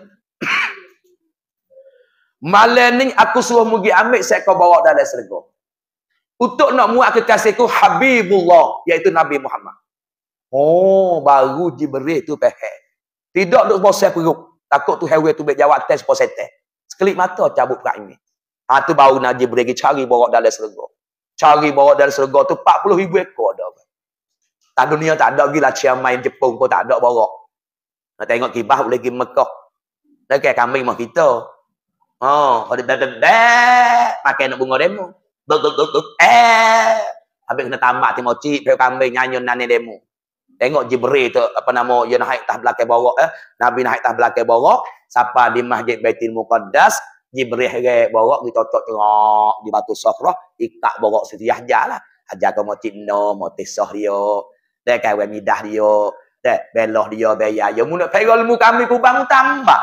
malam ni aku suruh mugi ambil saya kau bawa dalam serga. Untuk nak muat kekasihku Habibullah. Iaitu Nabi Muhammad. Oh, baru Jibril tu pehek. Tidak duk bosan perut. Takut tu hewe tu baik tes test pun Sekelip mata cabut perak ini. Ha, tu baru Najib pergi cari bawa dalam serga. Cari bawa dalam serga tu 40 ribu ekor tak dunia tak ada gila chairman jepung, pun tak ada borok. Nak tengok kibah boleh pergi Mekah. Dekat kambing mah kita. Ha, oh, hodi bebe be pakai nak bunga demo. Duk duk duk eh. Habis kena tamak timoci Pakai kambing nyanyi nani demo. Tengok Jibril tu apa nama dia naik tah belakang borok eh. Nabi naik tah belakang borok siapa di Masjid Baitul Muqaddas Jibril hege borok ditotok tengok di batu sahrah ikat borok setiah jalah. Ajar kamu cinta, mau tesoh dia. Dekai we midah dia. Dek belah dia bayar. Ya mula pegol mu kami pun bang tambah.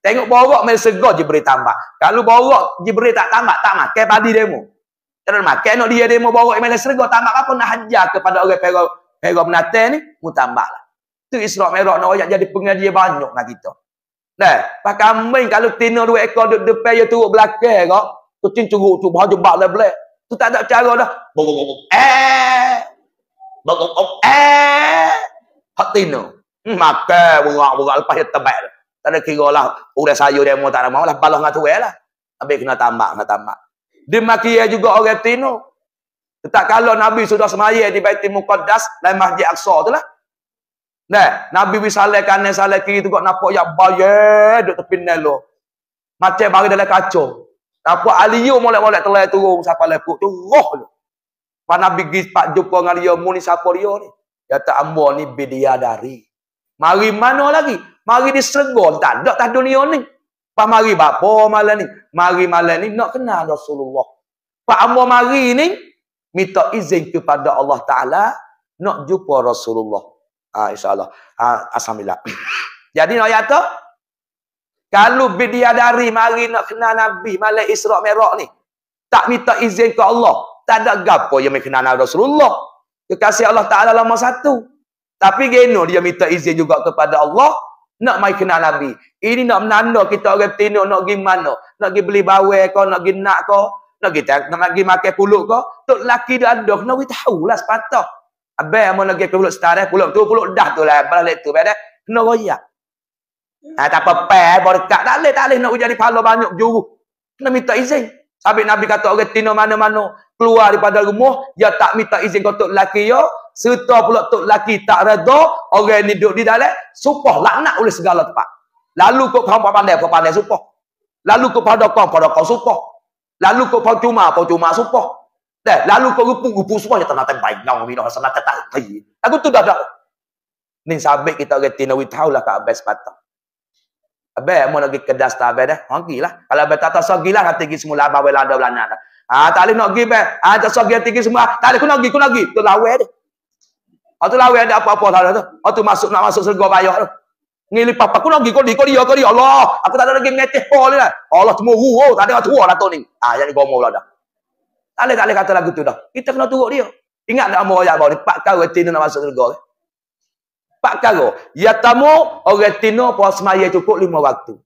Tengok borok main segar je beri tambah. Kalau borok je beri tak tambah, tak makan padi mu Terus makan nak dia mu borok main segar tambah apa nak hajar kepada orang pegol payol menate ni mu tambah lah. Tu Israq Merah nak ayat jadi pengajian banyak dengan kita. Nah, pak kambing kalau tina dua ekor duduk depan dia turun belakang kok, tu cincuruk tu bahu jebak lah belak. Tu tak ada cara dah. Eh, Bật ông ông ế Hất tin rồi Mà kê bụi ngọt bụi ngọt lắp hết tầm bẹt Tại đây khi gọi là Ủa đại sao vô đem ngồi kena tambah, kena tambah. Di makia juga orang Tino. Tetap kalau Nabi sudah semaya di Baitul Muqaddas dan Masjid Aqsa lah, Nah, Nabi wis saleh kanan saleh kiri tu kok nampak yang baye duk tepi nelo. Macam bagi dalam kacau. Tapi Aliyo molek-molek telai turun siapa lepuk tu roh. Lho. Pak Nabi pergi pak jumpa dengan dia muni siapa dia ni. Dia tak ambo ni bidia dari. Mari mana lagi? Mari di Sergol tak ada tak dunia ni. Pak mari bapa malam ni? Mari malam ni nak kenal Rasulullah. Pak ambo mari ni minta izin kepada Allah Taala nak jumpa Rasulullah. Ah ha, insyaallah. Ha, Alhamdulillah. Jadi nak kata kalau bidia dari mari nak kenal Nabi malam Isra Mikraj ni tak minta izin ke Allah tak ada gapo yang mengenal Rasulullah. Kekasih Allah Ta'ala lama satu. Tapi geno dia minta izin juga kepada Allah. Nak mai kenal Nabi. Ini nak menanda kita orang tino nak pergi mana. Nak pergi beli bawah kau, nak pergi nak kau. Nak kita nak, nak pergi makan puluk kau. Tok laki dia ada, kena kita tahulah sepatah. Abang mau lagi ke puluk setara, puluk tu, pulut dah tu lah. Balas itu, abang dah. Kena royak. Ha, tak apa, pay, berkat. Tak boleh, tak boleh nak ujian di pahala banyak juru. Kena minta izin. Sabit Nabi kata orang tino mana-mana keluar daripada rumah dia tak minta izin kau tok laki yo serta pula tok laki tak redha orang ni duduk di dalam supah laknat oleh segala tempat lalu kau faham apa pandai kau pandai supah lalu kau pada kau pada kau supah lalu kau pau cuma pau cuma supah dah lalu kau rupu rupu supah tak nak baik nang minah sana tak tak aku tu dah dah ni sabik kita orang tinawi tahulah kat abes patah Abai mau lagi kedas tak abai dah. Hang lah. Kalau abai tak tahu gilah hati gi semula abai lada belana dah. Ah tak leh nak pergi pak. Eh. Ah tak sok ah, dia tinggi semua. Tak leh kena pergi, nak pergi. Tu lawe dia. Oh tu lawe ada apa-apa lah tu. Oh tu masuk nak masuk surga bayar tu. Ngili papa kena pergi, kau di, aku di, aku di. Allah, aku tak ada lagi ngeteh pa ni Allah semua hu, oh, tak ada nak tua Datuk ni. Ah jadi gomo lah dah. Tak leh tak leh kata lagu tu dah. Kita kena turut dia. Ingat nak amoh ayat bawah ni, pak kau retina nak masuk surga. Eh. Pak kau, ya tamu orang retina puas semaya cukup lima waktu.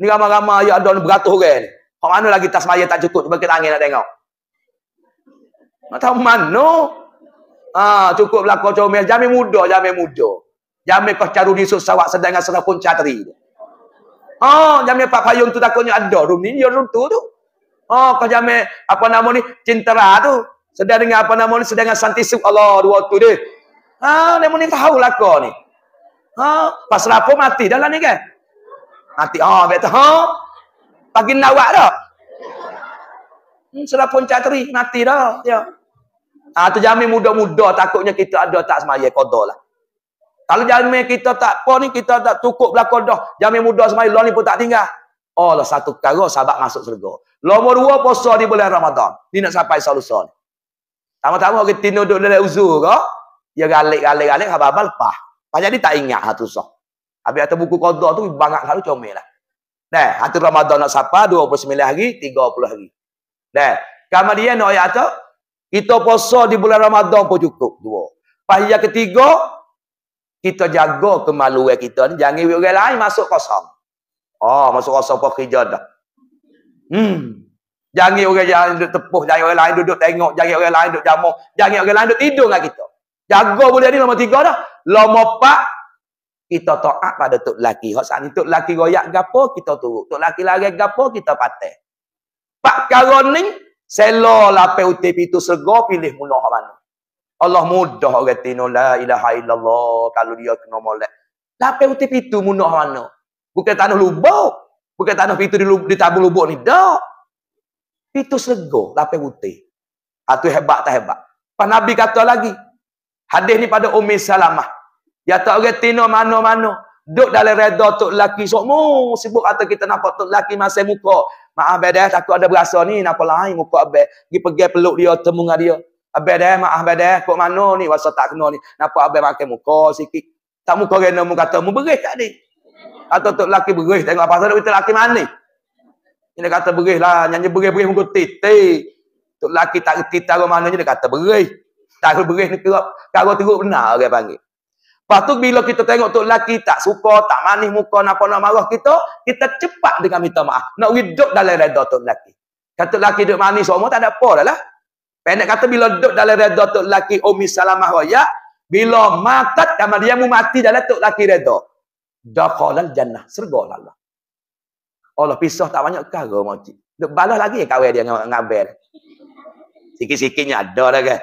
Ni ramai-ramai ayat ada beratus orang ni. Kau mana lagi tas tasmaya tak cukup cuba kita angin nak tengok. Nak tahu mana? ha, cukup belako comel jamin muda, jamin muda. Jamin kau caru di sawak sawah sedang dengan serapun catri. Ah, ha, oh, jamin pak payung tu takutnya ada rum ni, rum tu tu. Ah, oh, kau jamin apa nama ni? Cintara tu. Sedang dengan apa nama ni? Sedang dengan santisuk Allah dua tu dia. Ah, ha, nemu ni tahu lah kau ni. Ha, pas rapo mati lah ni kan? Mati. Ah, oh, betul. Ha, bagi nawak dah. Hmm, serapun catri, mati dah. Ya. Ha, ah, terjamin muda-muda takutnya kita ada tak semaya kodoh lah. Kalau jamin kita tak apa ni, kita tak cukup belakang kodoh. Jamin muda semaya, lo ni pun tak tinggal. Oh lah, satu kara sahabat masuk surga. Lomor dua puasa di bulan Ramadan. Ni nak sampai solusi ni. Tama-tama kita tidur duduk dalam uzur ke? Ya galik-galik-galik, habis-habis lepas. Pas jadi tak ingat satu lah sah. Habis atas buku kodoh tu, banyak kalau comel lah. Nah, hati Ramadan nak siapa? 29 hari, 30 hari. Nah, kemudian nak ayat apa? Kita puasa di bulan Ramadan pun cukup. Dua. Pas yang ketiga, kita jaga kemaluan kita ni. Jangan orang lain masuk kosong. Oh, masuk kosong pun kerja dah. Hmm. Jangan orang lain duduk tepuh. Jangan orang lain duduk tengok. Jangan orang lain duduk jamu. Jangan orang lain duduk tidur dengan kita. Jaga boleh ni lama tiga dah. Lama empat, kita taat pada tok laki. Hak saat ni tok laki royak gapo kita turut. Tok laki lari gapo kita patah. Pak karo ni selo la pe itu sego pilih mulo hak mana. Allah mudah orang tino la ilaha illallah kalau dia kena molek. La pe itu mulo hak mana. Bukan tanah lubuk. Bukan tanah pintu di di tabung lubuk ni dak. Pintu sego la pe utip. Atu ah, hebat tak hebat. Pak Nabi kata lagi. Hadis ni pada Ummi Salamah. Ya tak orang tino mano-mano. Duk dalam reda tu laki sokmu sibuk atau kita nampak tok laki masih muka. Maaf bedah eh. takut ada berasa ni nampak lain muka abek. Pergi pergi peluk dia temu dengan dia. Abek dah eh. maaf bedah eh. kok mano ni wasa tak kena ni. Nampak abek makan muka sikit. Tak muka rena mu kata mu berih tak ni. Atau tu laki berih tengok apa pasal kita laki mana ni. Ini kata berih lah nyanyi berih berih muka titik. Tu laki tak reti taruh mana dia kata berih. Tak berih ni kira kalau teruk benar orang panggil. Lepas tu bila kita tengok tu lelaki tak suka, tak manis muka, nak nak marah kita, kita cepat dengan minta maaf. Nak hidup dalam reda tu lelaki. Kata lelaki duduk manis semua oh, tak ada apa dah lah. Pendek kata bila duduk dalam reda tu lelaki, umi oh, salamah wa ya, bila matat sama dia mu mati dalam tu lelaki reda. Dakhalal jannah, serga lah Allah. Allah pisah tak banyak kara makcik. Duk balas lagi kawin dia dengan ngabel. Sikit-sikitnya ada lah kan.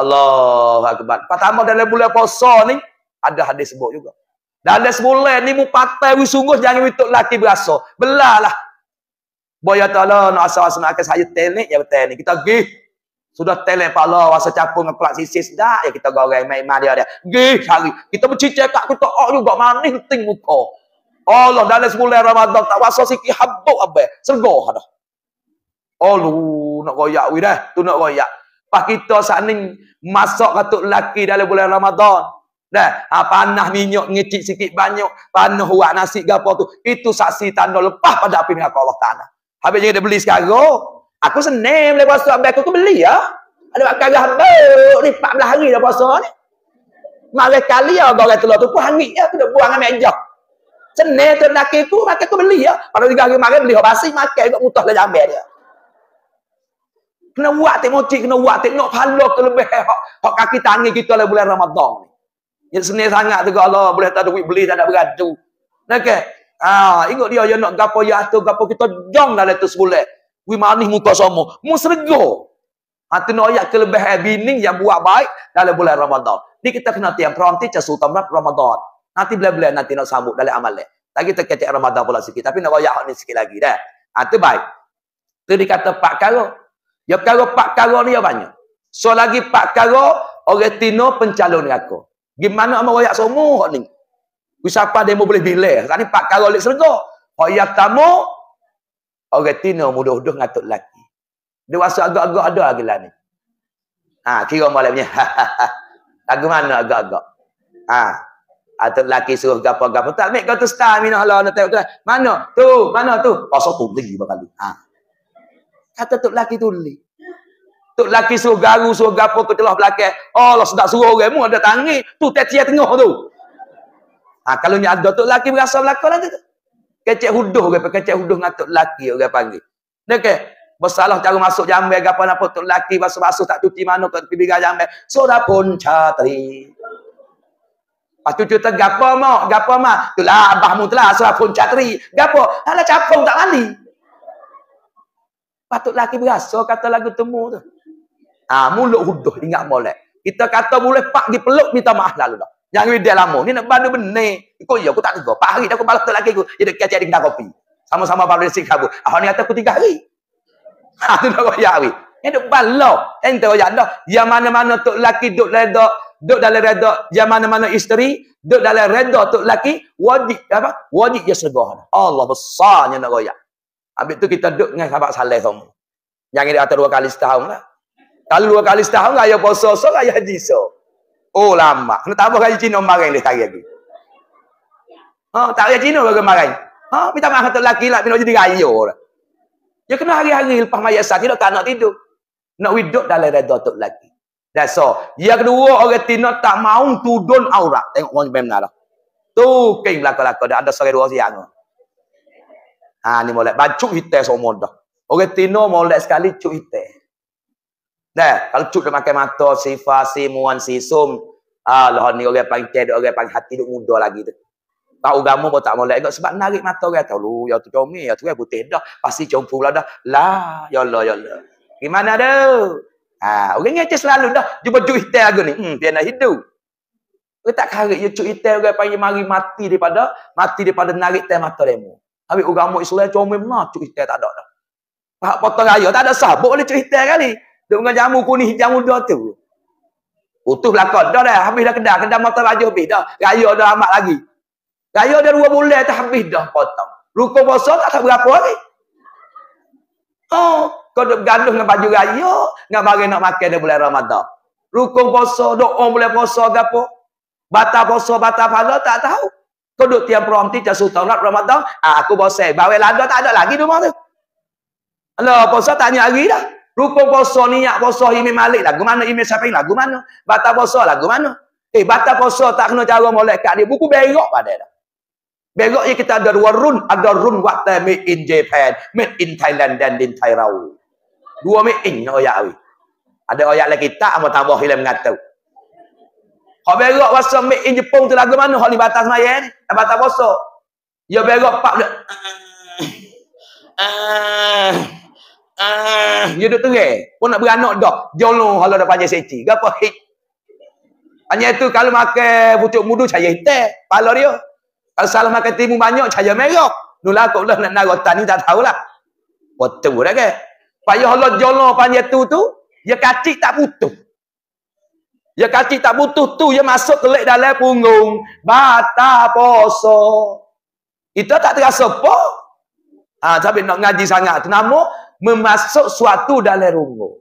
Allahu akbar. Pertama dalam bulan puasa ni, ada hadis sebut juga. Dan ada semula ni mu patai wi sungguh jangan wituk laki berasa. Belalah. Boya taala nak asal-asal nak saya telek ya betel ni. Kita gih sudah telek pala rasa capung dengan kelak sisis dah ya kita goreng main main dia dia. Gih hari kita bercicak kat kita oh juga manis ting muka. Allah dalam semula Ramadan tak rasa sikit habuk abai. Sergoh dah. Allah oh, nak royak wi dah. Tu nak royak. Pas kita sak ni masak katuk laki dalam bulan Ramadan. Dah, apa ha, nak minyak ngecik sikit banyak, panah uak nasi gapo tu. Itu saksi tanda lepas pada api neraka Allah Taala. Habis jadi dia beli sekarang. Aku senang boleh puasa ambil aku, aku beli ya. Ada bakal gah beruk ni 14 hari dah puasa ni. Malah kali ya orang telur tu pun hangit ya aku dah buang ambil aja. Senang tu nak aku makan aku beli ya. Pada tiga hari makan beli habasi makan juga mutah lah jambel dia. Kena buat tengok cik kena buat tengok pahala terlebih hak kaki tangan kita lah bulan Ramadan ni. Yang senih sangat tu kalau Allah boleh tak ada duit beli tak ada beratu. Okey. Ha, ingat dia yang nak gapo ya tu gapo kita jong dalam tu sebulan. Wi manih muka somo. Mu serga. Ha tu nak ayat kelebih bining yang buat baik dalam bulan Ramadan. Ni kita kena tiang pronti, ti cesu tamrap Ramadan. Nanti bila-bila nanti nak sambut dalam amal le. Lagi tak kata Ramadan pula sikit tapi nak wayah ni sikit lagi dah. Ha tu baik. Tu dikata pak karo. Ya perkara pak karo ni ya banyak. So lagi pak karo orang tino pencalon aku. Gimana amak royak semua hok ni? Wisapa demo boleh bilah. Sat ni pak karolik serga. Hok yak tamu orang tino mudah-mudah ngatuk laki. Dia rasa agak-agak ada lagi lah ni. Ha, kira malam ni. Lagu mana agak-agak? Ha. Atuk laki suruh gapo-gapo. Tak mek kau tu star mina halau nak tengok lah. Mana? Tu, mana tu? Pasal tu beli berkali. Ha. Kata tu laki tu beli. Tok laki suruh garu, suruh gapo ke telah belakang. Allah oh, sudah suruh orang mu ada tangi, tu tetia tengah tu. Ha kalau ni ada tok laki berasa belaka lagi tu. Kecek huduh ke pakai huduh dengan tok laki orang panggil. Dan ke bersalah cara masuk jambe gapo napa tok laki basuh-basuh tak cuci mano ke pipi gaya jambe. Sudah pun catri. Patu cuci gapo mak, gapo mak. Tulah abahmu tulah sudah pun catri. Gapo? Halah capung tak mandi. Patut laki berasa kata lagu temu tu. Ha, mulut huduh ingat boleh. Kita kata boleh pak di peluk minta maaf lalu dah. Yang ini dia lama. Ni nak bandu benih. Kau ya aku tak tegur. Pak hari aku balas lagi aku. Dia dah kacik dia kopi. Sama-sama balas sik kabu. Ah ni kata aku tiga hari. Ha tu nak ya hari. Ni duk balo. Ente oi anda. Yang mana-mana tok laki duk ledok, duk dalam redok. Yang mana-mana isteri duk dalam redok tok laki wajib apa? Wajib dia segah. Allah besarnya nak royak. Habis tu kita duk dengan sahabat saleh semua. Yang ni atas dua kali setahun lah. Kalau dua kali setahun raya puasa, so raya haji so. Oh lama. Kena tambah raya Cina marah ni tarik aku. Ha, oh, tarik Cina bagi marah. Ha, oh, minta maaf untuk lelaki lah. Bila jadi raya orang. Ya kena hari-hari lepas mayat sah. Tidak tak nak tidur. Nak widuk dalam redha untuk lagi. That's all. Yang kedua, orang Tina tak mau tudun aurat. Tengok orang yang lah. Tu king laku-laku. Dah ada sore dua siang. Ha, ni molek Bacuk hitam semua dah. Orang Tina boleh sekali cuk hitam. Nah, kalau cuk dah makan mata, sifa, simuan, sisum. Ah, lah ni orang panggil dia orang panggil hati duk muda lagi tu. Tak agama pun tak molek tengok sebab narik mata orang tahu ya tu kau ya tu kan putih dah, pasti campur lah dah. Lah, ya Allah ya Allah. Gimana tu? Ah, orang ngaji selalu dah jumpa cuk hitam aku ni. Hmm, dia nak hidup. Kau tak karik ya cuk hitam orang panggil mari mati daripada mati daripada narik teh mata demo. Habis agama Islam cuma mana cuk hitam tak ada dah. Pak potong raya tak ada sabuk boleh cuk hitam kali. Dia dengan jamu kuning jamu dah tu. Putus belakang. Dah dah. Habis dah kedah. Kedah mata raja habis dah. Raya dah amat lagi. Raya dah dua bulan tak habis dah potong. Ruko bosok tak tahu berapa lagi. Oh. Kau duduk bergaduh dengan baju raya. Dengan bagi nak makan dia boleh Ramadan. Ruko bosok. Doa boleh bosok ke apa. Bata bosok, bata pahala tak tahu. Kau duduk tiang peranti, tiang sultan lah Ramadan. Ah, aku bosok. Bawa lada tak ada lagi rumah tu. Alah, bosok tanya lagi dah. Rupa puasa, niat puasa, imam malik lah. lagu mana, imam syafi'i lagu mana. Batal puasa lah, lagu mana. Eh, batal puasa tak kena cara malaikat dia. Buku berok pada dia. Berok je kita ada dua run. Ada run waktu made in Japan, made in Thailand dan Thai Thailand. Dua made in ayat awi. Ada ayat lagi tak, amat tambah hilang mengatau. Kau berok puasa made in Jepun tu lagu mana, kau ni batal semaya ni. Eh? Batal puasa. Ya berok, pak, Ah. ah. Ah, dia duduk tengah. Eh? Pun nak beranak dah. Jolong kalau dah panjang seci. Gapo hit. Hanya itu kalau makan pucuk mudu cahaya hitam, pala dia. Kalau salah makan timun banyak cahaya merah. Nulah kok lah nak narotan ni tak tahulah. Betul dah ke? Payah Allah jolong panjang tu tu, dia ya kacik tak putus. Ya kaki tak butuh tu ya masuk kelek dalam punggung bata poso. Itu tak terasa po. Ah tapi nak ngaji sangat. Nama memasuk suatu dalam rumah.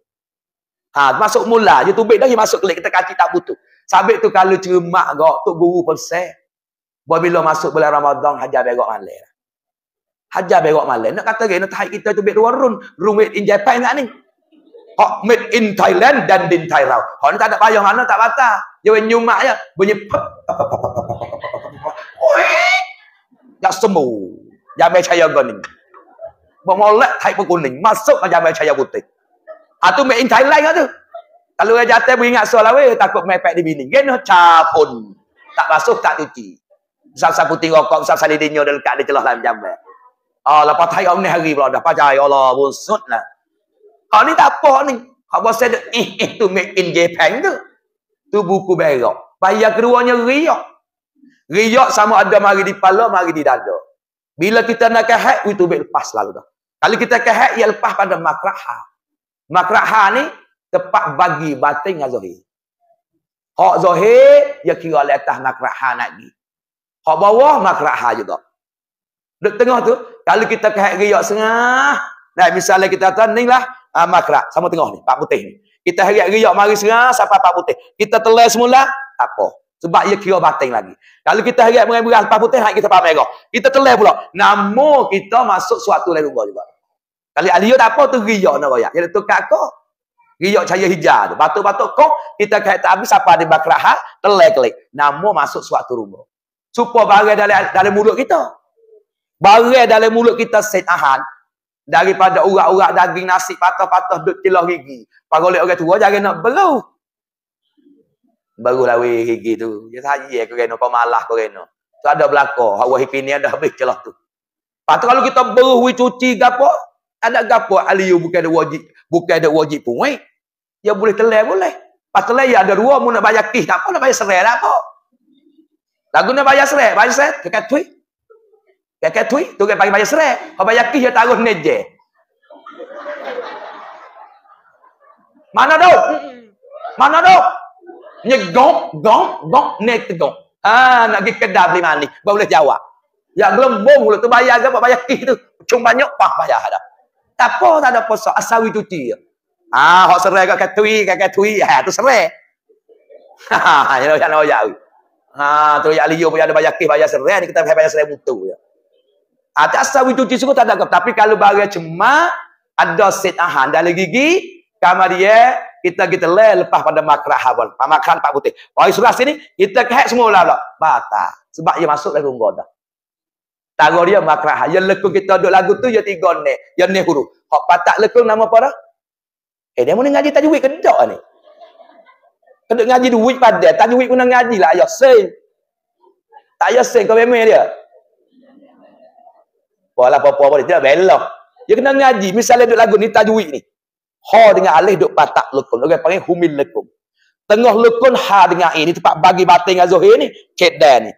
Ha, masuk mula je tubik dah, masuk kelik. Kita kaki tak butuh. Sabit tu kalau cermak kau, tu guru persen. Buat bila masuk bulan Ramadan, hajar berok malam. Hajar berok malam. Nak kata kena tahi kita tubik dua run. Room made in Japan tak ni? Hak made in Thailand dan in Thailand. Hot ni tak ada payung mana, tak patah. Dia nyumak je. Bunyi pep. Tak semua. Jangan percaya kau ni bermolek thai pekuning masuk ke jamai cahaya putih. Ha tu main Thailand ke lah tu? Kalau dia jatuh beringat soal weh takut mepek di bini. Gena capun. Tak masuk tak cuci. Sasa putih rokok, sasa lidinya dia lekat di celah dalam jamai. Oh, eh. ah, lepas thai om ni hari pula dah pacai. Allah, busut lah. Ha ni tak apa ni. Ha buat saya ih, ih tu make in Japan tu. Tu buku berok. Bayar keduanya riak. Riak sama ada mari di pala, mari di dada. Bila kita nak kehat, itu baik lepas lalu dah. Kalau kita ke haid ia lepas pada makraha. Makraha ni tepat bagi batin dengan zahir. Hak zahir ia kira oleh atas makraha nak Hak bawah makraha juga. Di tengah tu kalau kita ke haid riak sengah, nah misalnya kita tahu ni lah uh, makra sama tengah ni, pak putih ni. Kita haid riak mari sengah sampai pak putih. Kita telah semula, tak apa. Sebab ia kira batin lagi. Kalau kita harap mengambil beras putih, harap kita paham merah. Kita telah pula. Namun kita masuk suatu lain rumah juga. Kali aliyo tak apa tu riak nak royak. Jadi tukar aku. Riak cahaya hijau tu. Batu-batu kau kita kait tak habis apa di bakrah telek-lek. Namo masuk suatu rumah. Supaya barang dari dari mulut kita. Barang dari mulut kita set ahad daripada urat-urat daging nasi patah-patah duduk tilah gigi. Pagolek orang tua jangan nak beluh. Barulah we gigi tu. Ya saja aku kena kau malah kau kena. Tu ada belaka, hawa hipini ada habis celah tu. Patut kalau kita beruh we cuci gapo, ada gapo aliu bukan ada wajib bukan ada wajib pun wei ya boleh telah boleh patelai ya ada dua mu nak bayar kis tak apa nak bayar serai lah apa lagu nak bayar serai bayar serai kekat tui kekat tui tu kan bagi bayar serai kalau bayar kis ya taruh neje mana dok mana dok nye gong gong gong net gong ah nak pergi kedai beli mani boleh jawab Yang gelembung tu bayar apa bayar kis tu cuma nyok pah bayar dah tak apa tak ada puasa asal we cuti. Ah, hok serai kat katui, kat katui. Ha, ah, tu serai. Ha, ya ya ya. Ha, tu ya aliyo punya ada bayar kis, bayar serai ni kita bayar serai mutu ya. Ah, asal we cuti suku tak ada tapi kalau bagi cema, ada set ahan dalam gigi, kamar dia kita kita le lepas pada makrah hawal. Pak ah, makan pak putih. Oi surah sini kita kehek semua lah. Batal. Sebab dia masuk dalam gonggoda. Tara dia makrahah. Yang lekung kita duduk lagu tu, yang tiga ni. Yang ni huruf. Hak patak lekung nama apa dah? Eh, dia mana ngaji tajwid ke ni? Kena ngaji duit pada. Tajwid pun ngaji lah. Ayah sing. Tak ayah sing. Kau memang dia. Walah, apa-apa boleh. Tidak belah. Dia kena ngaji. Misalnya duduk lagu ni, tajwid ni. Ha dengan alih duduk patak lekung. Orang panggil humil lekung. Tengah lekung ha dengan ini. Tempat bagi batin dengan zuhir ni. Kedai ni.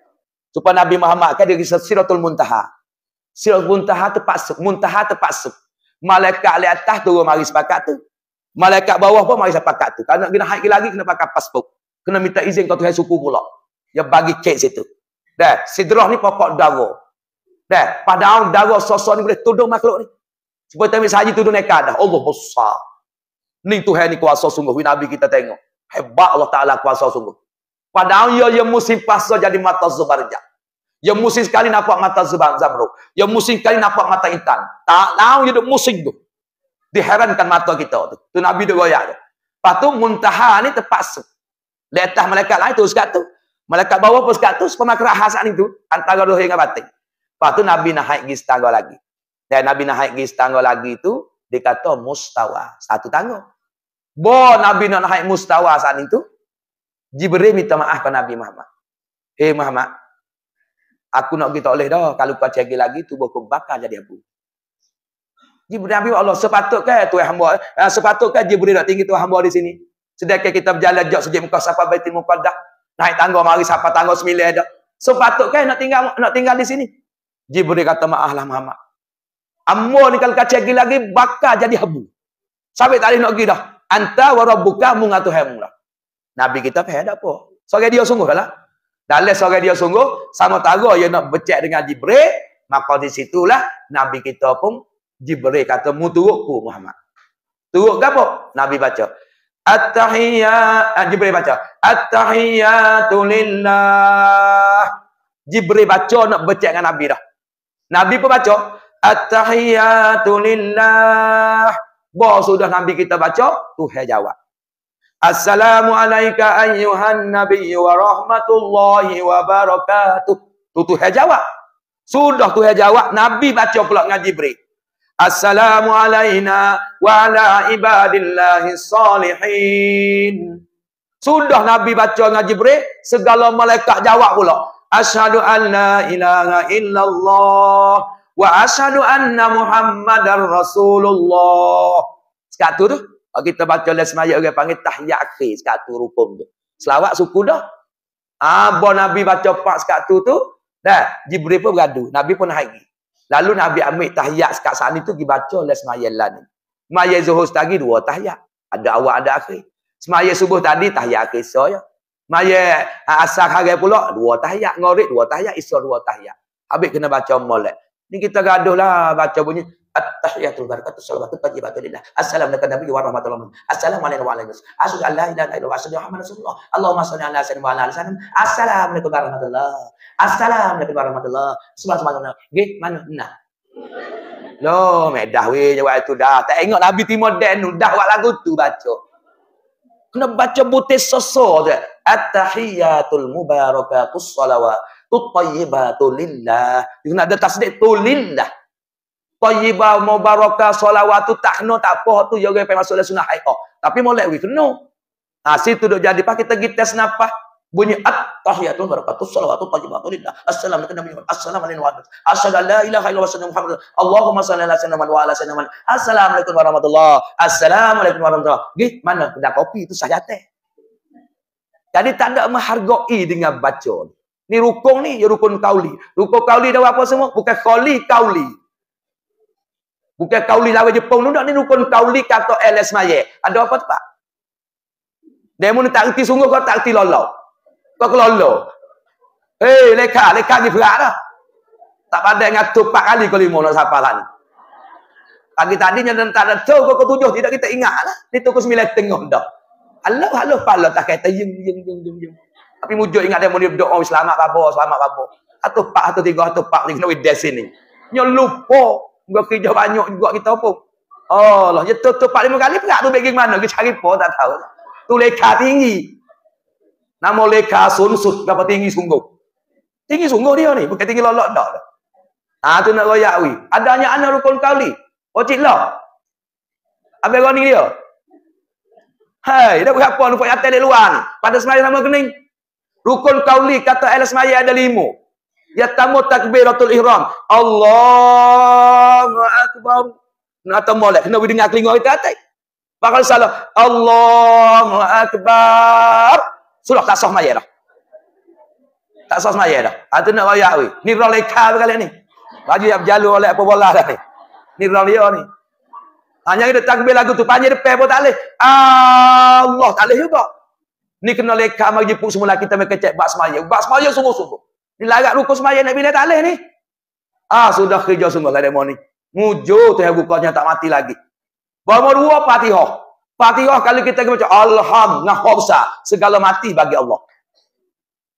Supaya Nabi Muhammad kan dia kisah siratul muntaha. Siratul muntaha terpaksa. Muntaha terpaksa. Malaikat di atas turun mari sepakat tu. Malaikat bawah pun mari sepakat tu. Kalau nak kena haik lagi, kena pakai pasport. Kena minta izin kau Tuhan suku pula. Dia bagi kek situ. Dah, sidrah ni pokok darah. Dah, padahal darah sosok ni boleh tuduh makhluk ni. Seperti ambil saja tuduh neka dah. Allah besar. Ni Tuhan ni kuasa sungguh. Nabi kita tengok. Hebat Allah Ta'ala kuasa sungguh. Padahal ia ya, ia ya musim pasal jadi mata zubarja. Ia ya musim sekali nampak mata zubar zamruk. Ia musim sekali nampak mata Itan, Tak tahu ia duduk musim tu. Diherankan mata kita tu. Tu Nabi duduk goyak tu. Lepas tu muntaha ni terpaksa. Letah malaikat lain tu sekat tu. Malaikat bawah pun sekat tu. Sepamak rahasan ni tu. Antara dua hingga batik. Lepas tu Nabi nak haik gis tangga lagi. Dan Nabi nak haik gis tangga lagi tu. Dia kata mustawa. Satu tangga. Bo Nabi nak haik mustawa saat tu. Jibril minta maaf ke Nabi Muhammad. Hei eh, Muhammad, aku nak kita oleh dah. Kalau kau cegi lagi, tubuh kau bakal jadi abu. Jibril Nabi Allah, sepatutkah tu hamba, eh, sepatutkah Jibril nak tinggi tu hamba di sini? Sedangkan kita berjalan jauh sejak muka sahabat baik timur kaldah. Naik tangga mari sahabat tangga semilih dah. Sepatutkah nak tinggal nak tinggal di sini? Jibril kata maaflah Muhammad. Ammu ni kalau kau cegi lagi, bakal jadi abu. Sampai tak boleh nak pergi dah. Anta warabuka mengatuhi mu lah. Nabi kita faham ada apa. Seorang dia sungguh lah. Dalam seorang dia sungguh, sama tahu dia nak becek dengan Jibre. maka di situlah Nabi kita pun Jibre. kata, mu turukku Muhammad. Turuk ke apa? Nabi baca. At-tahiyyat, ah, Jibril baca. At-tahiyyatu lillah. Jibril baca nak becek dengan Nabi dah. Nabi pun baca. At-tahiyyatu lillah. Bahawa sudah Nabi kita baca, Tuhan jawab. Assalamualaikum ayyuhan nabi wa rahmatullahi wa barakatuh. Tu Tuhan jawab. Sudah Tuhan jawab, Nabi baca pula dengan Jibril. Assalamualaikum wa ala ibadillahi salihin. Sudah Nabi baca dengan Jibril, segala malaikat jawab pula. Asyhadu an la ilaha illallah wa asyhadu anna muhammadar rasulullah. Sekatu tu. Oh, kita baca dalam semayak orang panggil tahiyat akhir sekat tu rukum tu. Selawat suku dah. Abu ah, Nabi baca pak sekat tu tu. Dah, Jibril pun beradu. Nabi pun naik. Lalu Nabi ambil tahiyat sekat sana tu pergi baca dalam semayak lah ni. Semayak zuhur tadi dua tahiyat. Ada awal ada akhir. Semayak subuh tadi tahiyat akhir so ya. Semayak ah, asal hari pula dua tahiyat. Ngorik dua tahiyat. Isra dua tahiyat. Habis kena baca molek. Ni kita gaduh lah baca bunyi. At-tahiyatul barakatuh salawatut tayyibatulillah. Assalamualaikum Nabi wa rahmatullahi wabarakatuh. Assalamualaikum warahmatullahi wabarakatuh. Asyhadu an la ilaha illallah wa asyhadu anna Allahumma shalli ala sayyidina wa ala ali sayyidina. Assalamualaikum warahmatullahi wabarakatuh. Assalamualaikum warahmatullahi wabarakatuh. Sebab sebab mana? Ge mana? No, medah we jawa itu dah. Tak ingat Nabi Timur dan dah buat lagu tu baca. Kena baca butis soso je. At-tahiyatul mubarakatuh salawatut tayyibatulillah. Itu nak ada tasdik tulillah tayyibah mubarakah solawat tu tak kena apa tu yoga pergi masuk dalam sunnah haid tapi molek we kena ha situ dok jadi pak kita gitu tes napa bunyi at tahiyatun barakatuh salawatu tayyibatu lillah assalamu alaikum nabiyyu assalamu alaihi wa asyhadu an ilaha illallah wa sallallahu alaihi wasallam allahumma salli ala sayyidina wa ala sayyidina assalamu Assalamualaikum. warahmatullahi assalamu Assalamualaikum. warahmatullahi gih mana kena kopi tu sahate jadi tak ada menghargai dengan baca ni rukun ni ya rukun kauli rukun kauli dah apa semua bukan kauli kauli Bukan kauli lawa Jepun tu nak ni rukun kauli kata LS Maye. Ada apa tu pak? Demo ni tak reti sungguh kau tak reti lolo. Kau kelolo. Hei, leka, leka ni berat lah. Tak pandai ngatur empat kali kau lima nak sapa lah Pagi tadi ni tak ada tu kau ke tujuh tidak kita ingat lah. Ni tu ke sembilan tengah dah. Allah Allah Allah tak kata yung, yung, yung, yung, yung. Tapi mujur ingat dia mau duduk, oh selamat babo, selamat babo. Atau pak, atau tiga, atau pak, ni kena with sini. Ni lupa. Gua kerja banyak juga kita pun. Allah, ya tutup empat lima kali pula tu bagi mana? Kita cari pun tak tahu. Tu leka tinggi. Nama leka sunsut. Berapa tinggi sungguh? Tinggi sungguh dia ni. Bukan tinggi lolok dah. Ha, tu nak royak we. Adanya anak rukun kauli. Oh, cik lah. Habis running dia. Hai, dah buat apa? Nampak yang atas di luar ni. Pada semayah nama kening. Rukun kauli kata ayat semayah ada lima. Ya tamu takbiratul ihram. Allahu akbar. Nak tamu lah. Kena dengar kelinga kita atas. Pakal salah. Allahu akbar. Sudah tak sah maya dah. Tak sah maya dah. Itu ha, nak bayar. We. Ni roleka berkali ni. Baju yang jalur oleh apa bola dah ni. Ni roleka ni. Hanya kita takbir lagu tu. Panjang depan pun tak boleh. Allah tak boleh juga. Ni kena leka majlis pun semula kita mengecek bak semaya. Bak semaya sungguh-sungguh. Ni larat rukun semayang nak bina leh ni. Ah sudah kerja semua lah demo ni. Mujo tu yang bukanya tak mati lagi. Bawa dua patihah. Patihah kalau kita baca Alhamdulillah. Segala mati bagi Allah.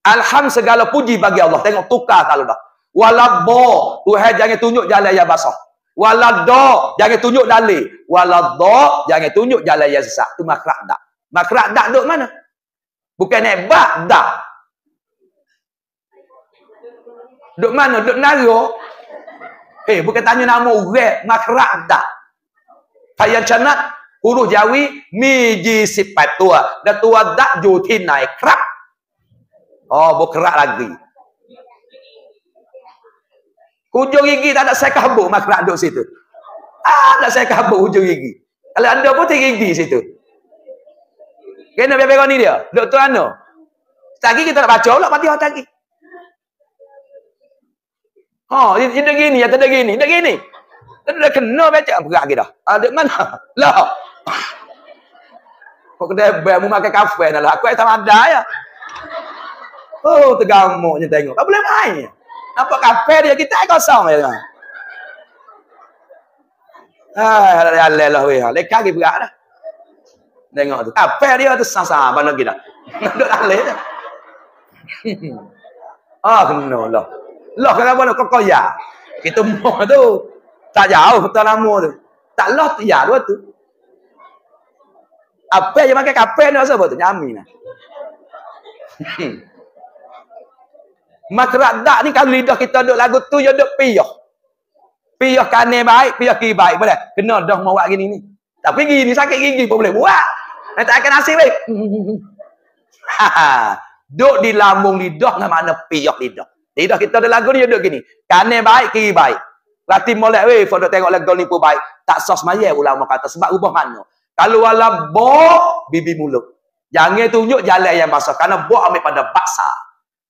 Alham segala puji bagi Allah. Tengok tukar kalau dah. Walabbo. Tuhai jangan tunjuk jalan yang basah. Waladdo. Jangan tunjuk dalih. Waladdo. Jangan tunjuk jalan yang sesak. Tu makrak dak. Makrak dak duduk mana? Bukan naik dak. Duk mana? Duk naro. Eh, bukan tanya nama urat, makrak dah. Payan canak, huruf jawi, miji sifat tua. Dan tua dak jutin naik krak. Oh, bukrak lagi. Hujung gigi tak ada saya kabur makrak duduk situ. Ah, tak saya kabur hujung gigi. Kalau anda pun tinggi gigi situ. Kena berapa biar ni dia. Duk tu anu. Tak kita nak baca pula mati hati lagi. Ha, ini, dia dah gini, dia tak ada gini, dia dah gini. Dia dah kena baca berat lagi dah. Ada ha, mana? Lah. Kau kena bayar mu makan kafe dah lah. Aku sama ada ya. Oh, tergamuknya tengok. Tak boleh main. Nampak kafe dia kita kosong ya. Ah, ala ala lah weh. Lekak lagi berat dah. Tengok tu. Kafe dia tu sasa bana kita. Duduk alih dah. Ah, kena lah. Lah kata apa nak kau ya. Kita mah tu. Tak jauh kata lama tu. Tak lah tu ya tu. Apa yang makan kapal ni rasa tu? Nyami lah. Hmm. Makrak dak ni kalau lidah kita duk lagu tu ya duk piyah. Piyah kanan baik, piyah kiri baik boleh. Kena dah mau buat gini ni. Tapi gini ni sakit gigi pun boleh buat. Nanti akan nasib baik. Duk di lambung lidah dengan makna piyah lidah. Tidak kita ada lagu ni ada gini. Kanan baik, kiri baik. Berarti molek weh, kalau tengok lagu ni pun baik. Tak sos maya ulama kata. Sebab ubah mana? Kalau wala bo, bibi muluk, Jangan tunjuk jalan yang basah. Kerana bo ambil pada baksa.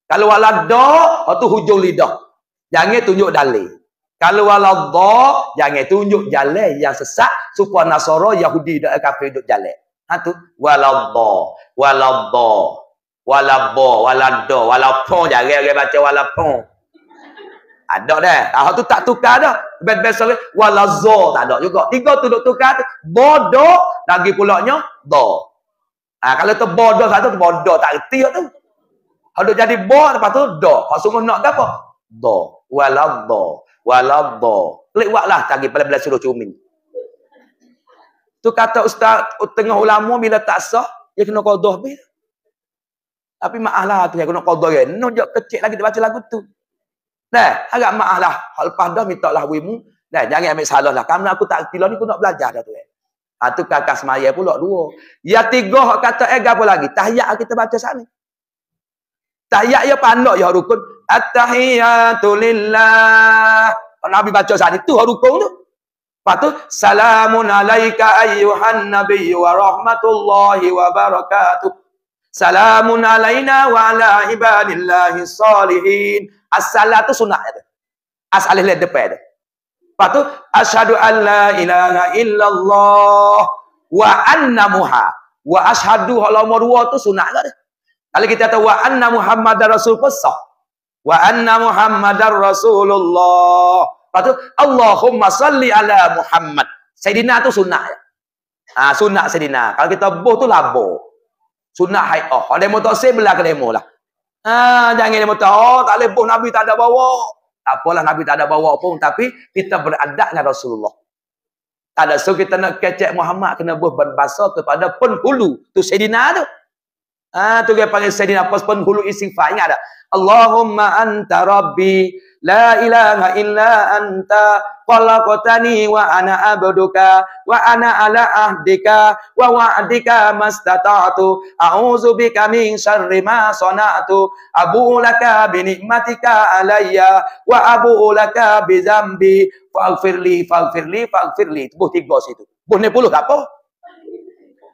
Kalau wala do, itu hujung lidah. Jangan tunjuk dalih. Kalau wala do, jangan tunjuk jalan yang sesat. Supaya Nasoro, Yahudi, dan kafir duduk jalan. Ha tu? Wala do, wala do wala bo wala do wala pon jare ore baca wala pon ada dah tahu tu tak tukar dah best best sekali wala zo tak ada juga tiga tu duk tukar tu bodoh lagi pulaknya do ah ha, kalau tu bodoh satu tu bodoh tak reti tu ada jadi bo lepas tu do kalau sungguh nak ke apa do wala do wala do klik buatlah tadi pada-pada suruh cumi tu kata ustaz tengah ulama bila tak sah dia kena kodoh bila tapi maaflah tu aku nak qada kan. No jap kecil lagi dia baca lagu tu. Nah, agak maaflah. Hal pas minta lah wimu. Nah, jangan ambil salah lah. Kamu aku tak kira lah ni aku nak belajar dah tu. Eh. Ha tu kakak semaya pula dua. Ya tiga hak kata eh apa lagi? Tahiyat kita baca sana. Tahiyat ya pandak ya rukun. At-tahiyatu lillah. Nabi baca sana tu hak rukun tu. Lepas tu, Salamun alaika ayyuhan nabiyyu wa rahmatullahi wa barakatuh. Salamun alaina wa ala ibadillahi salihin. As-salat tu sunnah dia. As-salih lihat depan dia. Lepas tu, Ashadu an la ilaha illallah wa anna muha. Wa ashadu ala umur dua tu sunnah dia. Kalau kita tahu wa anna Muhammad Rasul pesah. Wa anna Muhammad Rasulullah. Lepas tu, Allahumma salli ala Muhammad. Sayyidina tu sunnah ya. Ha, sunnah sedina Kalau kita boh tu labuh sunat haid oh kalau demo tak belah ke demo lah ha, jangan demo tak oh, tak boleh pun nabi tak ada bawa tak apalah nabi tak ada bawa pun tapi kita beradab dengan Rasulullah tak ada so kita nak kecek Muhammad kena buh berbahasa kepada penghulu tu Sayyidina tu ah ha, tu dia panggil Sayyidina apa penghulu isifat ingat tak Allahumma anta rabbi La ilaha illa anta qalaqtani wa ana abduka wa ana ala ahdika wa wa'dika mastata'tu Auzu bika min sharri ma sana'tu abu laka bi ni'matika wa abu laka bi dhanbi faghfirli faghfirli faghfirli tubuh tiga situ ni puluh tak apa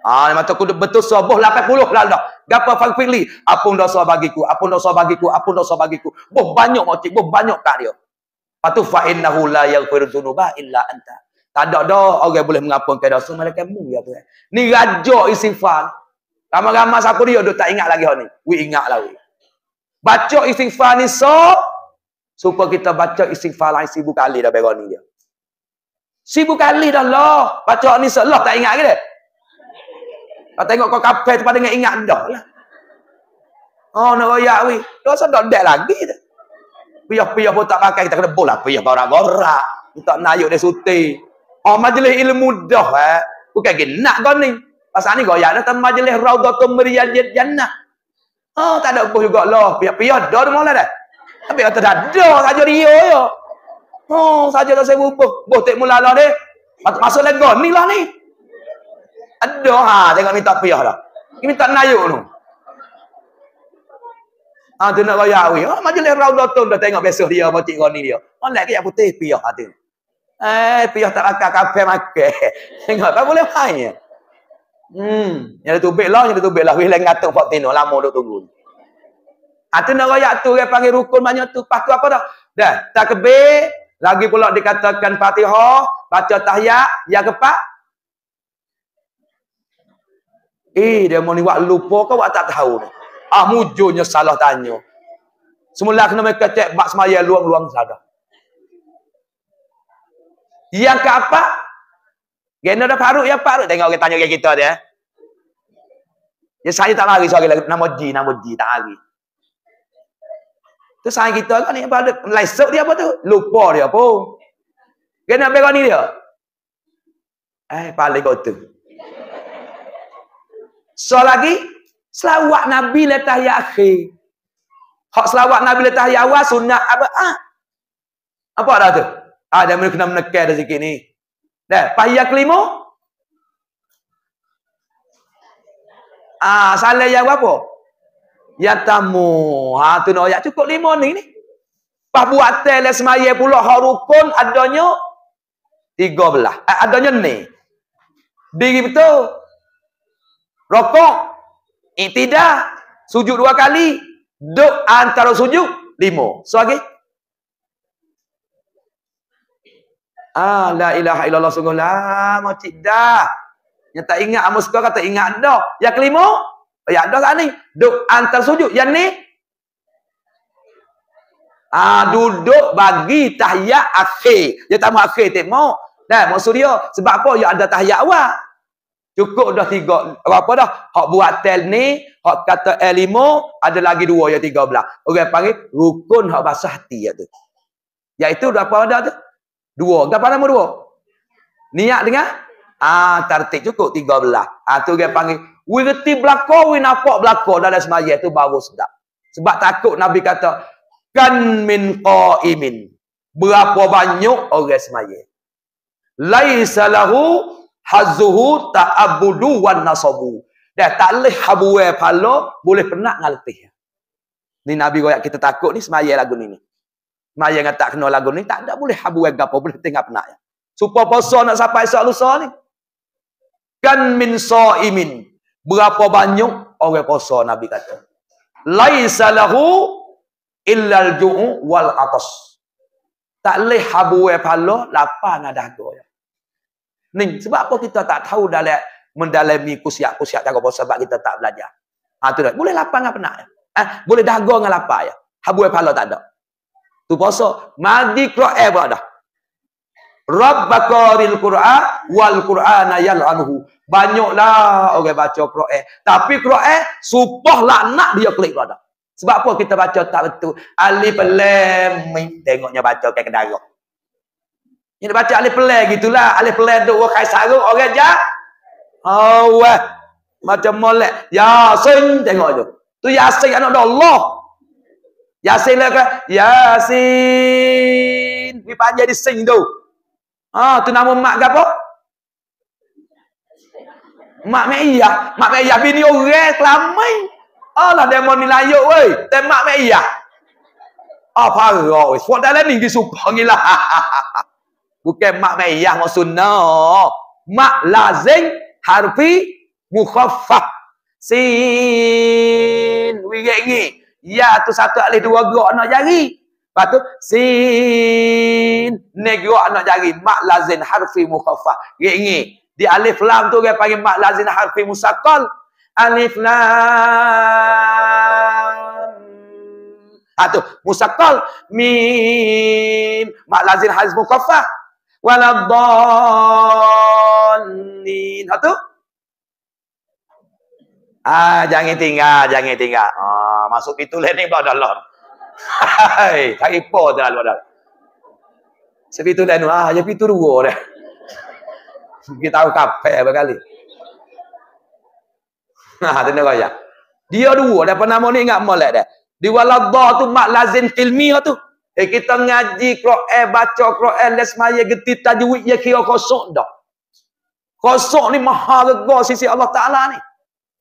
Ah, ha, mata aku betul suah boh 80 lah dah. Gapa Fang Firli? Apa dah bagiku? Apa dosa bagiku? Apa dosa bagiku? Boh banyak makcik. Boh banyak kat dia. Lepas tu, fa'innahu la yang firu tunubah illa anta. Tak ada dah orang okay, boleh mengapungkan dah. So, malah kamu ya Tuhan. Ni raja istighfar. Lama-lama siapa dia, dia tak ingat lagi hal ni. Wi ingat lah we. Baca istighfar ni so, supaya kita baca istighfar lain sibuk kali dah berani dia. Sibuk kali dah lah. Baca ni so, lah tak ingat ke dia? Kau tengok kau kafe tu dengan ingat dah lah. Oh, nak royak weh. Kau rasa tak dek lagi tu. Piyah-piyah pun tak pakai. Kita kena bolak lah. Piyah kau nak gorak. Kita nak dia suti. Oh, majlis ilmu dah eh. Bukan lagi nak kau ni. Pasal ni royak datang majlis raudatul meriah jannah. Oh, tak ada pun juga lah. Piyah-piyah dah dah mula dah. Tapi kata dah dah saja dia Oh, saja dah saya berubah. Buh tak mula lah dia. Masuk lagi ni lah ni. Ada ha tengok minta payah dah. Ini minta nayuk tu. Ha tu nak raya awi. Ha oh, majlis Raudhatul dah tengok besok dia mati kau ni dia. Online oh, ke yang putih payah hati. Eh payah tak akan kafe makan. Tengok tak boleh main. Hmm, yang tu bek lah, yang tu bek lah. Wis lain ngatuk Pak Tino lama duk tunggu. Ha tu nak raya tu dia panggil rukun banyak tu. Pastu apa dah? Dah, takbir, lagi pula dikatakan Fatihah, baca tahiyat, yang keempat Eh, dia mau ni buat lupa ke buat tak tahu ni? Ah, mujurnya salah tanya. Semula kena mereka cek bak semaya luang-luang sadar. Yang ke apa? Gena dah paruk, yang paruk. Tengok orang tanya orang kita dia. Eh. Ya saya tak lari sorry lagi nama G nama G tak lari. Tu saya kita kan ni pada lesok dia apa tu? Lupa dia apa? Kenapa ni dia? Eh paling kau So lagi, selawat Nabi letah ya akhir. Hak selawat Nabi letah ya awal, sunat apa? Ha. Apa ada tu? Ada ha, dia mula kena menekan dah sikit ni. Dah, pahiyah kelima? Ah, salah yang apa? Ya tamu. Ha, tu nak ayat cukup lima ni ni. Pas buat tel semaya pula harukun adanya tiga belah. Eh, adanya ni. Diri betul. Rokok. Itidah. Sujud dua kali. Duk antara sujud. Lima. So, okay? Ah, la ilaha illallah sungguh lama tidak. Yang tak ingat amus kau kata ingat dah. Yang kelima, oh, Ya yang dah ni, duk antara sujud. Yang ni ah duduk bagi tahiyat akhir. Yang tamu akhir tengok. Dan maksud dia sebab apa yang ada tahiyat awal? Cukup dah tiga. Apa dah? Hak buat tel ni, hak kata l ada lagi dua yang tiga belah. Orang panggil rukun hak bahasa hati. Ya tu. dah apa ada tu? Dua. Apa nama dua? Niat dengan? Ah, tertik cukup tiga belah. Ah, tu orang panggil. Wih reti belakang, wih belakau dah dalam semaya. Itu baru sedap. Sebab takut Nabi kata, kan min imin Berapa banyak orang semaya. Laisalahu hazuhu ta'abudu wan nasabu. Dah tak leh habuwe palo boleh penat ngalti. Ni Nabi royak kita takut ni semaya lagu ni ni. Maya yang tak kenal lagu ni tak ada boleh habuwe gapo boleh tengah penat. Ya. Supo poso nak sampai esok lusa ni. Kan min saimin. Berapa banyak orang poso Nabi kata. Laisa lahu illa al-ju'u wal atas. Tak leh habuwe palo lapar ngadah goyang. Ni sebab apa kita tak tahu dalam mendalami kusiak-kusiak tak apa sebab kita tak belajar. Ha tu dah. Boleh lapar dengan penat. Ya? Eh, boleh dahaga dengan lapar ya. Habuai pala tak ada. Tu puasa madi Quran buat dah. Rabbakaril Quran wal Qur'ana yal'anhu. Banyaklah orang okay, baca Quran. Tapi Quran supah lah nak dia klik pada. Sebab apa kita baca tak betul? Alif lam tengoknya baca kayak kedarok. Ini dia baca alif pelai gitulah. Alif pelai tu wah kaya sarung orang jah. Wah, Macam molek. Yasin tengok tu. Tu Yasin anak Allah. Yasin lah kan. Yasin. Dia panjang jadi sing tu. Ah, tu nama mak ke apa? Mak Meia. Mak Meia bini orang kelamai. Alah dia mau nilayuk wey. Tak Mak Meia. Apa ah, roh? Sebab dalam ni, dia supah ni lah. Bukan mak meiyah mak sunnah. Mak lazim harfi mukhaffaf. Sin. Wigi-gi. Ya tu satu alih dua gerak nak jari. Lepas tu sin. Ni gerak nak jari. Mak lazim harfi mukhaffaf. Gigi-gi. Di alif lam tu dia panggil mak lazim harfi musakal. Alif lam. Ha tu. Musakal. Mim. Mak lazim harfi mukhaffaf waladdallin. Satu. Ah jangan tinggal, jangan tinggal. Ah masuk pintu landing pula lah dah lah. Hai, tak ipo dah luar dah. Sepi tu dan ah jadi tu dua dah. Kita tahu kafe berkali. Ha, ah, tengok aja. Dia dua dah nama ni ingat molek dah. Di waladdah tu mak lazim filmi tu. Eh, kita ngaji eh baca Quran, lesmaya getih tajwid, ya kira kosok dah. Kosok ni maha lega sisi Allah Ta'ala ni.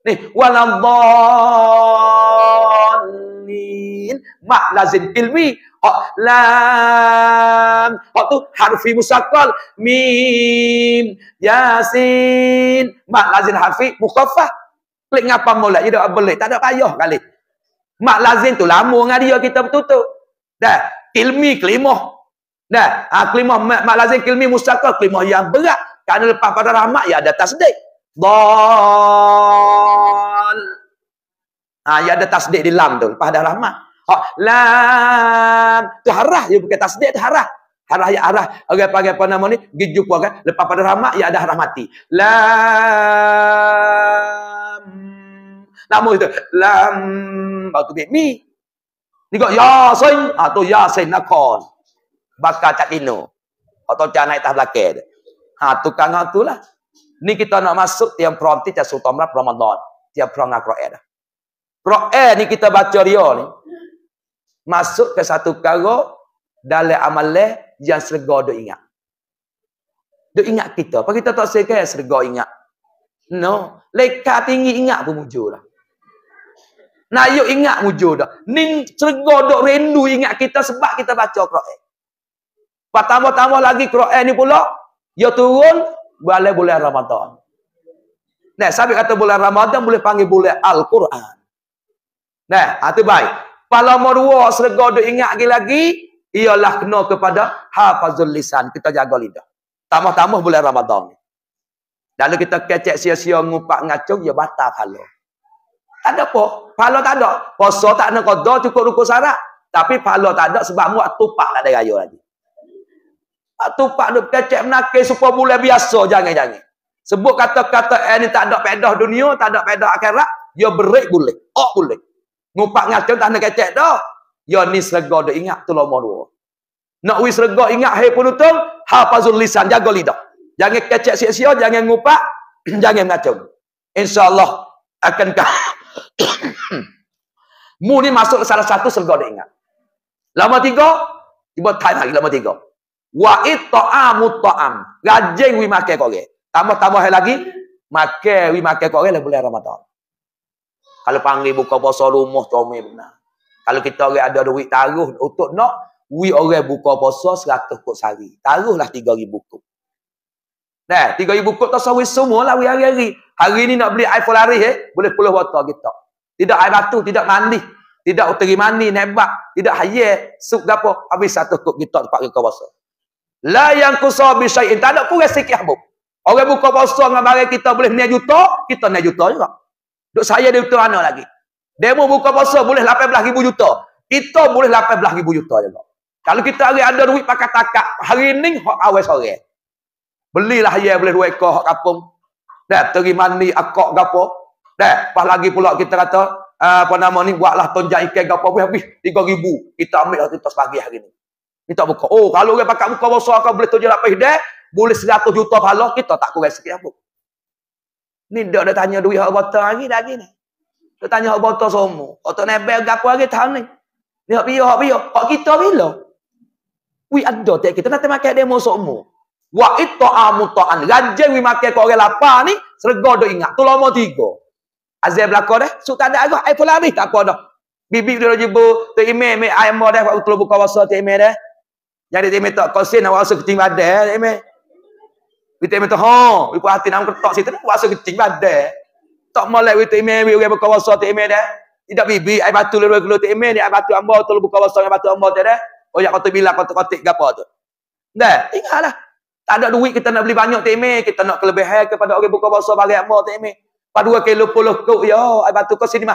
Ni, walallallin. Mak lazim ilmi. Hak lam. Hak tu harfi musakal. Mim. Yasin. Mak lazim harfi mukhafah. Klik ngapa mulai. Jadi tak boleh. Tak ada payah kali. Mak lazim tu lama dengan dia kita bertutup. Dah ilmi kelimah. Nah, ha, kelimah mak lazim kelimi mustaka kelimah yang berat. Karena lepas pada rahmat ya ada tasdik. Dal. Ha, ya ada tasdik di lam tu lepas dah rahmat. Ha, lam tu harah ya bukan tasdik tu harah. Harah ya arah orang okay, panggil apa nama ni? Gejuk warga. Kan? Lepas pada rahmat ya ada rahmati. Lam. Lam itu. Lam. Batu bimbing. Dia kata, ya sen. atau ah, ya sen nakon. Bakar cak dino. Atau ah, cak naik tak belakang dia. Ha, tukang hang tu lah. Ni kita nak masuk tiang prom ti cak sultan merah Ramadan. Tiang prom dengan Kro'el. Kro'el ni kita baca dia ni. Masuk ke satu karo. Dalai amale yang serga dia ingat. Dia ingat kita. Apa kita tak sekejap serga ingat? No. Lekat tinggi ingat pun muncul lah. Nak yuk ingat mujur dah. Ni cergoh dok rindu ingat kita sebab kita baca Quran. Pertama-tama lagi Quran ni pula, dia ya turun balai bulan Ramadan. Nah, sabik kata bulan Ramadan boleh panggil bulan Al-Quran. Nah, hati baik. Pala nombor dua, dok ingat lagi-lagi, ialah kena kepada hafazul lisan. Kita jaga lidah. Tama-tama bulan Ramadan ni. Lalu kita kecek sia-sia ngupak ngacung, ya batal halo. Tak ada apa. Pahala tak ada. Puasa tak nak qada cukup rukun syarat. Tapi pahala tak ada sebab muak tupak ada raya lagi. Pak tupak duk kecek menakai supaya mulai biasa jangan-jangan. Sebut kata-kata eh ni tak ada pedah dunia, tak ada pedah akhirat, dia berik boleh. oh boleh. Ngupak ngacau tak nak kecek dah. Dia ya, ni serga dia ingat tu lama dua. Nak wis serga ingat hai pun utung, hafazul lisan, jaga lidah. Jangan kecek sia-sia, jangan ngupak, jangan ngacau. InsyaAllah akan kah. mu ni masuk salah satu sebab dia ingat. Lama tiga, tiba time lagi lama tiga. Wa ta'amu ta'am. Rajin wi makan korek. Tambah-tambah lagi, makan wi makan korek lah bulan Ramadan. Kalau panggil buka puasa rumah, comel benar. Kalau kita orang ada duit taruh untuk nak, wi orang buka puasa 100 kot sehari. Taruhlah 3,000 kot. Dah, tiga ibu kot semua semualah hari-hari. Hari ni nak beli iPhone lari eh, boleh puluh waktu kita. Tidak air batu, tidak mandi. Tidak uteri mandi nebak. Tidak haye, sup gapo. Habis satu kot kita tempat ke kawasan. La yang kusah bisayin. Tak ada kurang sikit habuk. Orang buka puasa dengan barang kita boleh niat juta, kita niat juta juga. Duk saya dia betul mana lagi. Demo buka puasa boleh 18 ribu juta. Kita boleh 18 ribu juta juga. Kalau kita hari ada duit pakai takak, hari ini awal sore belilah ye boleh dua ekor hak kampung dah terima ni akak gapo dah pas lagi pula kita kata ah, apa nama ni buatlah tonjak ikan gapo habis tiga ribu. kita ambil kita lah pagi hari ni kita buka oh kalau orang pakak buka bosor kau boleh tonjak lapis dah boleh seratus juta pahala kita tak kurang sikit apa ni dak dah tanya duit hak botol lagi lagi ni dia tanya hak botol semua hak tak nebel gapo lagi tahun ni ni hak biar hak biar hak kita bila Wih ada kita nak makan demo semua Wa itta'amu ta'an. Ranjang we makan kat orang lapar ni, serga dok ingat. Tu lama tiga. Azab belaka dah. Eh, Sok tak ada arah, air pula habis tak apa dah. Bibi dia jebu, tu imam mai ayam mo dah waktu buka puasa tu imam deh Jadi dia minta kosin nak puasa kecil eh imam. Kita minta ha, ibu hati nak ketok situ nak puasa kecil badan. Tak molek we tu imam we buka puasa tu imam deh Tidak bibi, air batu lalu keluar tu imam ni, air batu ambo tu buka puasa, air batu ambo tu dah. Oh ya kata bila kata kotik gapo tu. Dah, ingatlah. Tak ada duit kita nak beli banyak temeh, kita nak kelebihan kepada orang buka puasa bagi apa temeh. Padua kilo puluh kau yo, ai batu kau sini mah.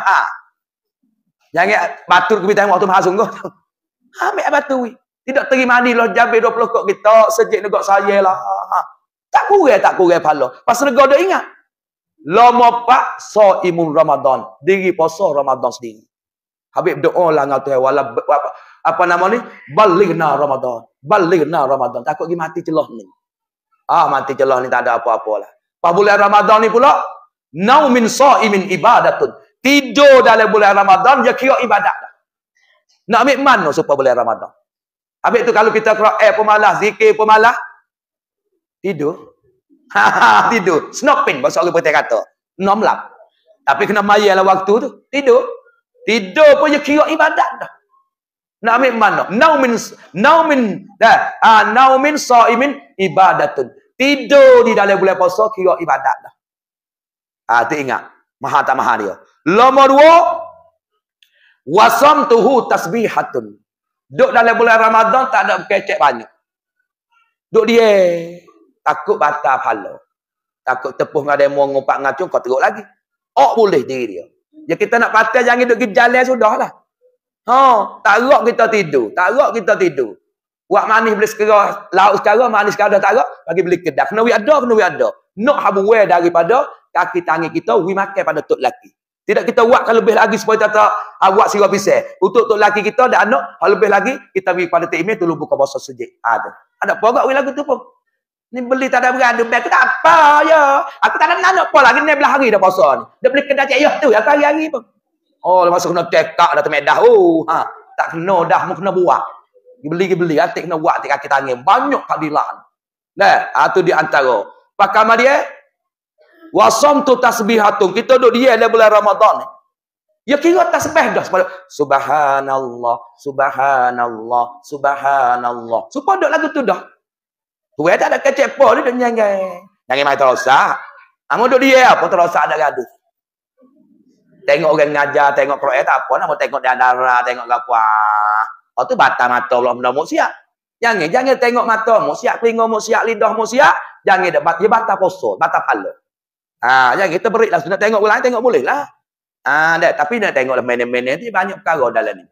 Jangan batu kau bintang waktu mahal sungguh. Ambil batu duit. Tidak terima ni lah jambi 20 kok kita sejik negok saya lah. Ha. Tak kurang tak kurang pahala. Pasal negok dia ingat. Lama pak so imun Ramadan. Diri puasa Ramadan sendiri. Habib doa lah dengan Tuhan. Wala, apa, apa, nama ni? Balik Ramadan. Balik Ramadan. Takut pergi mati celah ni. Ah mati celah ni tak ada apa-apalah. Pas bulan Ramadan ni pula, naum min saimin ibadatun. Tidur dalam bulan Ramadan dia kira ibadat dah. Nak ambil mana supaya bulan Ramadan? Habis tu kalau kita kira eh pemalas, zikir pemalas, tidur. tidur. Snopping bahasa orang putih kata. Nomlap. Tapi kena mayalah waktu tu. Tidur. Tidur pun dia kira ibadat dah. Nak ambil mana? Now min dah. Ah ha, now min saimin ibadatun. Tidur di dalam bulan puasa kira ibadat dah. Ah tu ingat. Maha tak maha dia. Nomor dua. Wasam tuhu tasbihatun. Duduk dalam bulan Ramadan tak ada kecek banyak. Duduk dia. Takut batal pahala. Takut tepuh dengan dia mengumpat ngacung kau teruk lagi. Oh boleh diri dia. Ya kita nak patah jangan duduk ke jalan sudah lah. Ha, tak rok kita tidur. Tak rok kita tidur. Buat manis beli sekerah lauk sekarang, manis sekarang dah tak rok. Bagi beli kedah. Kena we ada, kena we ada. Nak habuwe daripada kaki tangan kita, we makan pada tok laki. Tidak kita buat kalau lebih lagi supaya kita tak ha, buat sirap pisah. Untuk tok laki kita dan anak, kalau lebih lagi, kita pergi pada tim ini, tolong buka bahasa sejik. Ah, ada. ada apa agak we lagu tu pun? Ni beli tak ada berani. Aku tak apa, ya. Aku tak ada nak apa lagi. Ni belah hari dah pasal ni. Dia beli kedah cik ya tu. Aku hari-hari pun. Oh, lepas kena tekak dah temek dah. Oh, ha, tak kena dah, mu kena buat. Beli ke beli, atik kena buat, atik kaki tangan. Banyak padilan. Nah, itu ha, di antara. Pakama dia, wasom tu tasbihatun. Kita duduk dia dalam bulan Ramadan. Ya kira tasbih dah. subhanallah, subhanallah, subhanallah. Supaya duduk lagu tu dah. Kuih tak ada kecepol, dia duduk nyanyi. Nyanyi mai terosak. Amu ha, duduk dia apa terosak ada gaduh. Tengok orang ngajar, tengok Quran tak apa nak lah. tengok dia dara, tengok apa. Ah, tu bata mata Allah benda siap. Jangan jangan tengok mata mu siap, telinga mu lidah mu siap, jangan dia bata, bata poso, bata pala. Ah, ha, jangan kita beriklah sudah tengok ulang tengok boleh lah. Ah, ha, dah, tapi nak tengok tengoklah mana mana, tu banyak perkara dalam ni.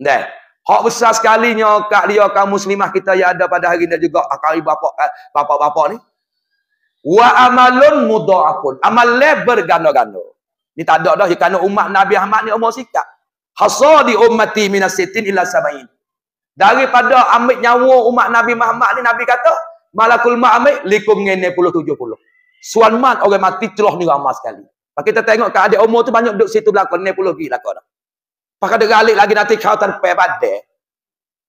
Dah. Hak besar sekalinya kak dia kaum muslimah kita yang ada pada hari ini juga akal ibu bapa bapa-bapa ni. Wa amalun mudha'afun. Amal le berganda-ganda. Ni tak ada dah kerana umat Nabi Ahmad ni umur sikat. Hasadi ummati minasitin ila sabain. Daripada ambil nyawa umat Nabi Muhammad ni Nabi kata malakul ma ambil likum ngene puluh tujuh puluh. Suan mat orang mati celoh ni ramah sekali. Pak kita tengok kat adik umur tu banyak duduk situ belakang ni puluh gila kau dah. Pak ada galik lagi nanti kau tak payah pada.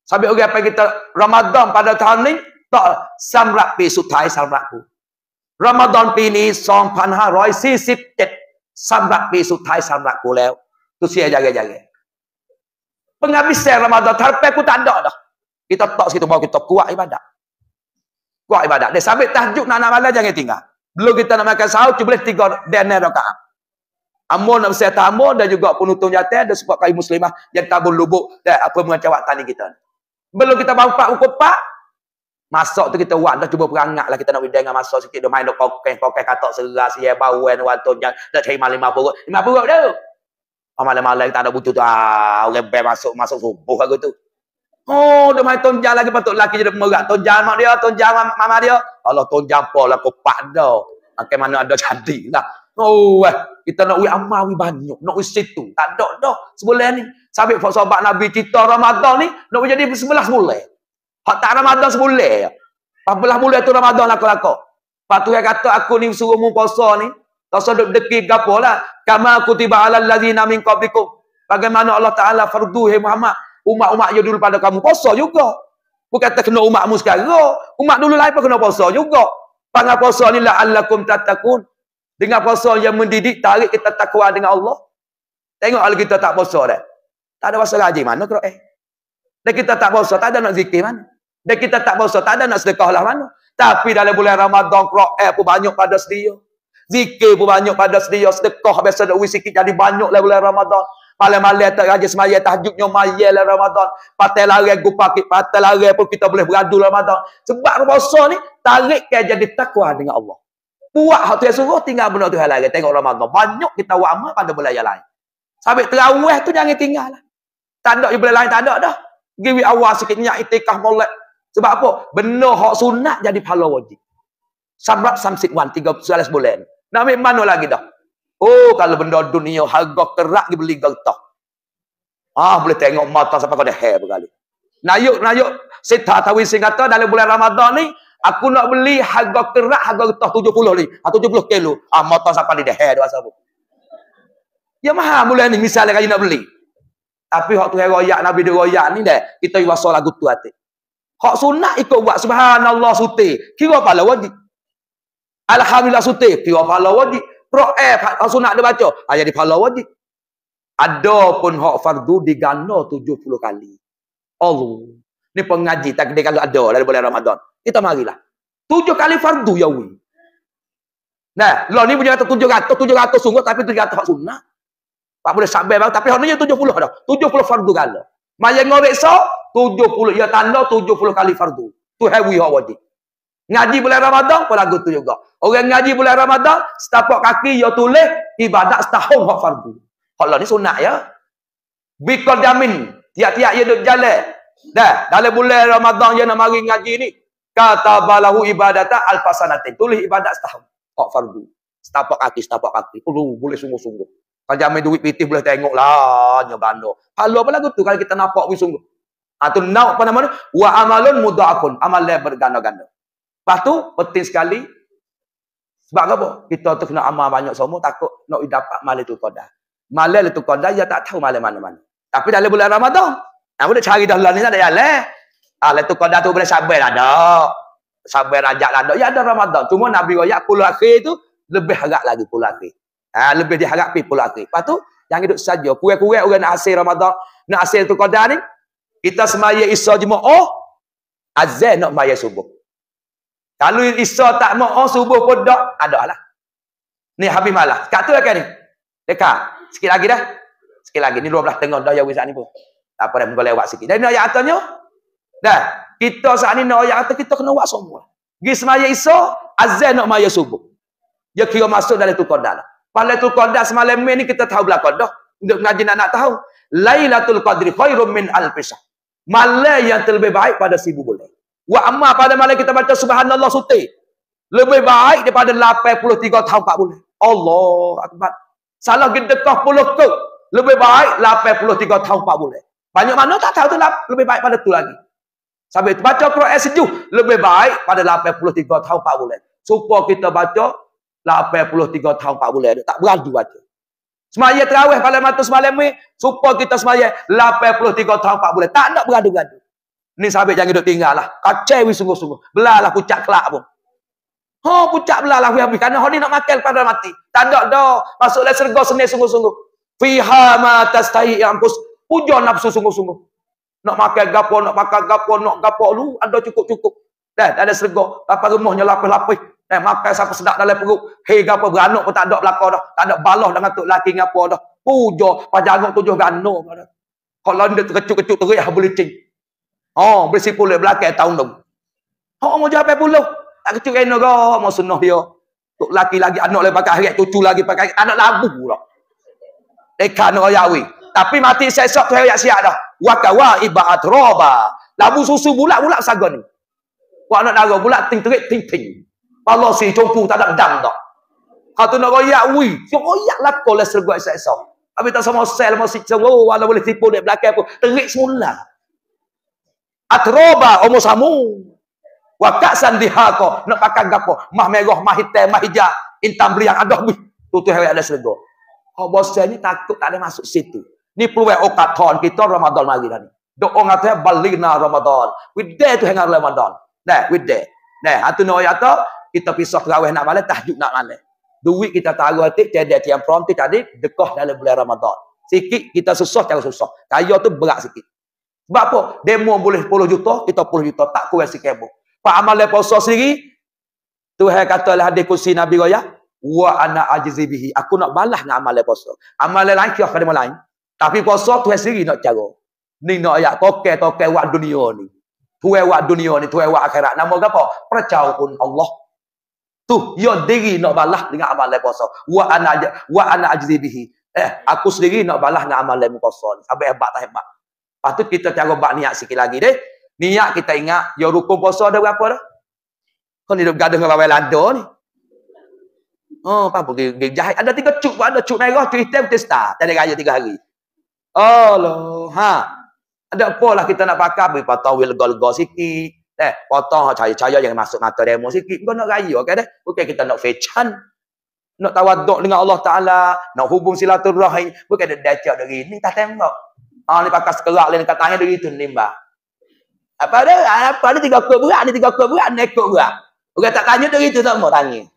Sambil orang apa kita Ramadan pada tahun ni tak samrak pi sutai samrak pu. Ramadan pi ni 2547สำหรับปีสุดท้ายสำหรับกูแล้วตุเสียใหญ่ๆๆเพิ่งอภิเษกละมาดอทาร์แปกูตันดอกดอกกี่ตอกสิตัวบอกกี่ตอกกูอ่ะอิบัดะกูอ่ะอิบัดะเดี๋ยวสำเร็จทันจุดนานาวันแล้วยังไงทิ้งอ่ะบลูกิตานามะกันสาวจูบเลสติกอร์เดนเนอร์ดอกอ่ะอามอนอัมเซตามอนและยูก็ปุ่นตุนยาเต้และสุภาพไอ้มุสลิมะยังตาบุลลุบุและอัพเพิ่มเงินจังหวะตานิกิตันบลูกิตาบังปะอุกปะ Masak tu kita buat dah cuba perangat lah kita nak dengan masak sikit dia main dok kokek kokek katak seras ya bau kan waktu nak cari malam 50 perut. 50 perut tu. Oh, malam-malam tak ada butuh tu. Ah, orang bel masuk masuk subuh aku tu. Oh, dia main tonjang lagi patut laki jadi pemerak. Tonjang mak dia, tonjang mama dia. Allah tonjang apa lah kau pak dah. Okay, mana ada jadi lah. Oh, eh. kita nak ui amal ui banyak. Nak ui situ. Tak ada dah sebulan ni. Sambil sobat Nabi cerita Ramadan ni, nak jadi sebelah sebulan. Hak tak Ramadan sebulan. Apalah bulan tu Ramadan lah kau lakuk. Lepas tu yang kata aku ni suruh mu puasa ni. Tak usah duduk dekir ke apa lah. Kama aku tiba ala lazina min qablikum. Bagaimana Allah Ta'ala fardu hai Muhammad. Umat-umat yang dulu pada kamu puasa juga. Bukan kata kena umatmu sekarang. Umat dulu lain pun kena puasa juga. Pangan puasa ni la allakum tatakun. Dengan puasa yang mendidik tarik kita takwa dengan Allah. Tengok kalau kita tak puasa dah. Tak ada puasa lagi mana kalau eh. Dan kita tak puasa tak ada nak zikir mana. Dan kita tak berusaha. Tak ada nak sedekah lah mana. Tapi dalam bulan Ramadan, Kro'el pun banyak pada sedia. Zikir pun banyak pada sedia. Sedekah biasa ada uis sikit. Jadi banyak lah bulan Ramadan. Malam-malam tak rajin semayal. Tahjudnya mayal lah Ramadan. Patai lari gupakit. Patai lari pun kita boleh beradu Ramadan. Sebab berusaha ni, tarik ke jadi takwa dengan Allah. Buat hal yang suruh, tinggal benda tu lari. Tengok Ramadan. Banyak kita buat amal pada bulan yang lain. Sampai terawih tu jangan tinggal lah. Tak ada di bulan lain, tak ada dah. gini awal sikit, niat itikah molek. Sebab apa? Benda hak sunat jadi pahala wajib. Sabrak samsit wan, tiga sebalas bulan. Nak ambil mana lagi dah? Oh, kalau benda dunia harga kerak dibeli gertah. Ah, boleh tengok mata sampai kau dah hair berkali. Nayuk, nayuk. Sita tahu isi kata dalam bulan Ramadan ni, aku nak beli harga kerak harga getah 70 ni. Ah, 70 kilo. Ah, mata sampai dah hair dua sabuk. Ya maha bulan ni, misalnya kau nak beli. Tapi waktu tu yang royak, Nabi dia royak ni dah. Kita yang lagu tu hati. Hak sunat ikut buat subhanallah suti. Kira pahala wajib. Alhamdulillah suti. Kira pahala wajib. Pro'ef hak sunat dia baca. Ha, jadi pahala wajib. Ada pun hak fardu digana 70 kali. Allah. Ini pengaji tak kena kalau ada lah dari bulan Ramadan. Kita marilah. 7 kali fardu ya wui. Nah, lo lah ni punya kata 700, 700 sungguh tapi 300 hak sunat. Tak boleh sabar bang, tapi hak ni 70 dah. 70 fardu gala. Mayang ngorek so. 70 ya tanda 70 kali fardu. Tu heavy hak wajib. Ngaji bulan Ramadan pun lagu tu juga. Orang ngaji bulan Ramadan setapak kaki ya tulis ibadat setahun hak fardu. Kalau ni sunat ya. Bikol jamin tiap-tiap ya duk jalan. Dah, dalam bulan Ramadan ya nak mari ngaji ni. Kata balahu ibadata alfasanatin. Tulis ibadat setahun hak fardu. Setapak kaki, setapak kaki. Perlu boleh sungguh-sungguh. Kalau jamin duit pitih boleh tengok lah. Nyobano. Kalau apa lagu tu kalau kita nampak boleh sungguh. Atau nauk pada mana? Wa amalun mudha'afun. Amal dia berganda-ganda. Lepas tu, penting sekali. Sebab apa? Kita tu kena amal banyak semua. Takut nak dapat malam tu kodah. Malam tu kodah, dia tak tahu malam mana-mana. Tapi dalam bulan Ramadan. Aku nak cari dah ni, tak ada jalan. Alah tu kodah tu boleh sabar lah dah. Sabar rajak lah dah. Ya ada Ramadan. Cuma Nabi Raya puluh akhir tu, lebih harap lagi puluh akhir. Ha, lebih diharapi puluh akhir. Lepas tu, yang hidup saja. Kurang-kurang orang nak hasil Ramadan, nak hasil tu kodah ni, kita semaya isa jemaah oh, azan nak maya subuh. Kalau isa tak mau oh, subuh pun tak ada lah. Ni habis malah. Kat tu akan lah ni. Dekat. Sikit lagi dah. Sikit lagi. Ni 12 tengah dah ya wisat ni pun. Tak apa dah. Mungkin lewat sikit. Dan ni ayat atasnya. Dah. Kita saat ni nak ayat atas kita kena buat semua. Pergi semaya isa. Azan nak maya subuh. ya kira masuk dalam tu kodak lah. Pada tu kodak semalam ni kita tahu belakang dah. Untuk ngaji nak, nak tahu. Lailatul Qadri khairum min al-pisah malam yang terlebih baik pada sibuk boleh. Wa amma pada malam kita baca subhanallah sutih. Lebih baik daripada 83 tahun 4 bulan. Allah akbar. Salah gedekah puluh tu. Lebih baik 83 tahun 4 bulan. Banyak mana tak tahu tu lah. lebih baik pada tu lagi. Sambil tu baca Quran sejuk. Lebih baik pada 83 tahun 4 bulan. Supaya kita baca 83 tahun 4 bulan. Tak beradu baca. Semaya terawih pada mata semalam ni. Supa kita semaya 83 tahun 4 bulan. Tak nak beradu-gadu. Ni sahabat jangan duduk tinggal lah. Kacau ni sungguh-sungguh. Belahlah pucat kelak pun. Ha oh, pucat belah lah habis kerana ha ni nak makan pada mati. Tak nak dah. Masuklah serga seni sungguh-sungguh. Fiha ma tastahi ya ampus. Puja nafsu sungguh-sungguh. Nak makan gapo, nak makan gapo, nak gapo lu ada cukup-cukup. Dan ada seregok, apa rumahnya lapis-lapis. Dan eh, makan siapa sedap dalam perut. Hei, apa beranak pun tak ada belakang dah. Tak ada balah dengan tu laki dengan apa dah. Pujuh, pajangok tujuh beranak. Kalau dia terkecuk-kecuk terik, aku ya, boleh cing. Oh, boleh si pulih belakang tahun dong. Oh, mau jawab puluh? Tak kecuk eno, kau, oh, mau senuh dia. Tuk laki lagi anak lagi pakai hari, cucu lagi pakai anak labu pula. Eka eh, anak Yahweh. Tapi mati sesok tu yang siap dah. Waka wa ibaat roba. Labu susu bulat-bulat sagan ni. Buat anak darah pula ting terik ting ting. Allah si cungku tak ada dam tak. Hal tu nak royak wui. Dia royak lah kau lah sergut esok-esok. tak sama sel, sama si cungku. Oh, Walau boleh tipu di belakang pun. Terik semula. Atroba omos samu. Wakak sandiha kau. Nak pakai gapo. Mah merah, mah hitam, mah hijab. Intam beriang. Aduh wui. Tutu hewek ada sergut. Kau ha, bosan ni takut tak ada masuk situ. Ni peluang okat kita Ramadan lagi dah ni. Doa ngatanya balik na Ramadan. We day tu hang out Ramadan. Dah, with that. Dah, hatu nak ayat tu, kita pisah perawih nak malam, tahjub nak malam. Duit kita taruh hati, cedek tiang peronti tadi, dekoh dalam bulan Ramadan. Sikit, kita susah, cara susah. Kaya tu berat sikit. Sebab apa? Demo boleh 10 juta, kita 10 juta. Tak kurang sikit pun. Pak Amal Lepasa sendiri, Tuhan kata lah hadis kursi Nabi Raya, Wa ana ajizi Aku nak balas dengan amal puasa. Amal lain kira kena lain. Tapi puasa tu sendiri nak cara. Ni nak ayat tokek-tokek buat dunia ni tu ewak dunia ni tu ewak akhirat nama apa percau pun Allah tu yo diri nak balah dengan amal lain puasa wa ana wa ana ajzibihi eh aku sendiri nak balah dengan amal lain puasa ni apa hebat tak hebat patut kita cara bab niat sikit lagi deh niat kita ingat yo rukun puasa ada berapa dah kau ni duduk gaduh dengan lawan lada ni Oh, apa pun gig jahat. Ada tiga cuk, ada cuk merah, cuk hitam, cuk star. Tadi raya tiga hari. Oh, loh. Ha. Ada apa lah kita nak pakai pergi potong wil gol gol sikit. Eh, potong cahaya-cahaya yang masuk mata demo sikit. Kau nak raya Okey deh. Bukan kita nak fechan. Nak tawaduk dengan Allah Ta'ala. Nak hubung silaturahim. Bukan ada Dajak dari ini. Tak tengok. Ah, ha, ni pakai sekerak lain katanya dari itu ni mbak. Apa ada? Ha, apa ada tiga kuat berat? Ada tiga kuat berat? Ada ekor berat? Bukan tak tanya dari itu tak mau tanya.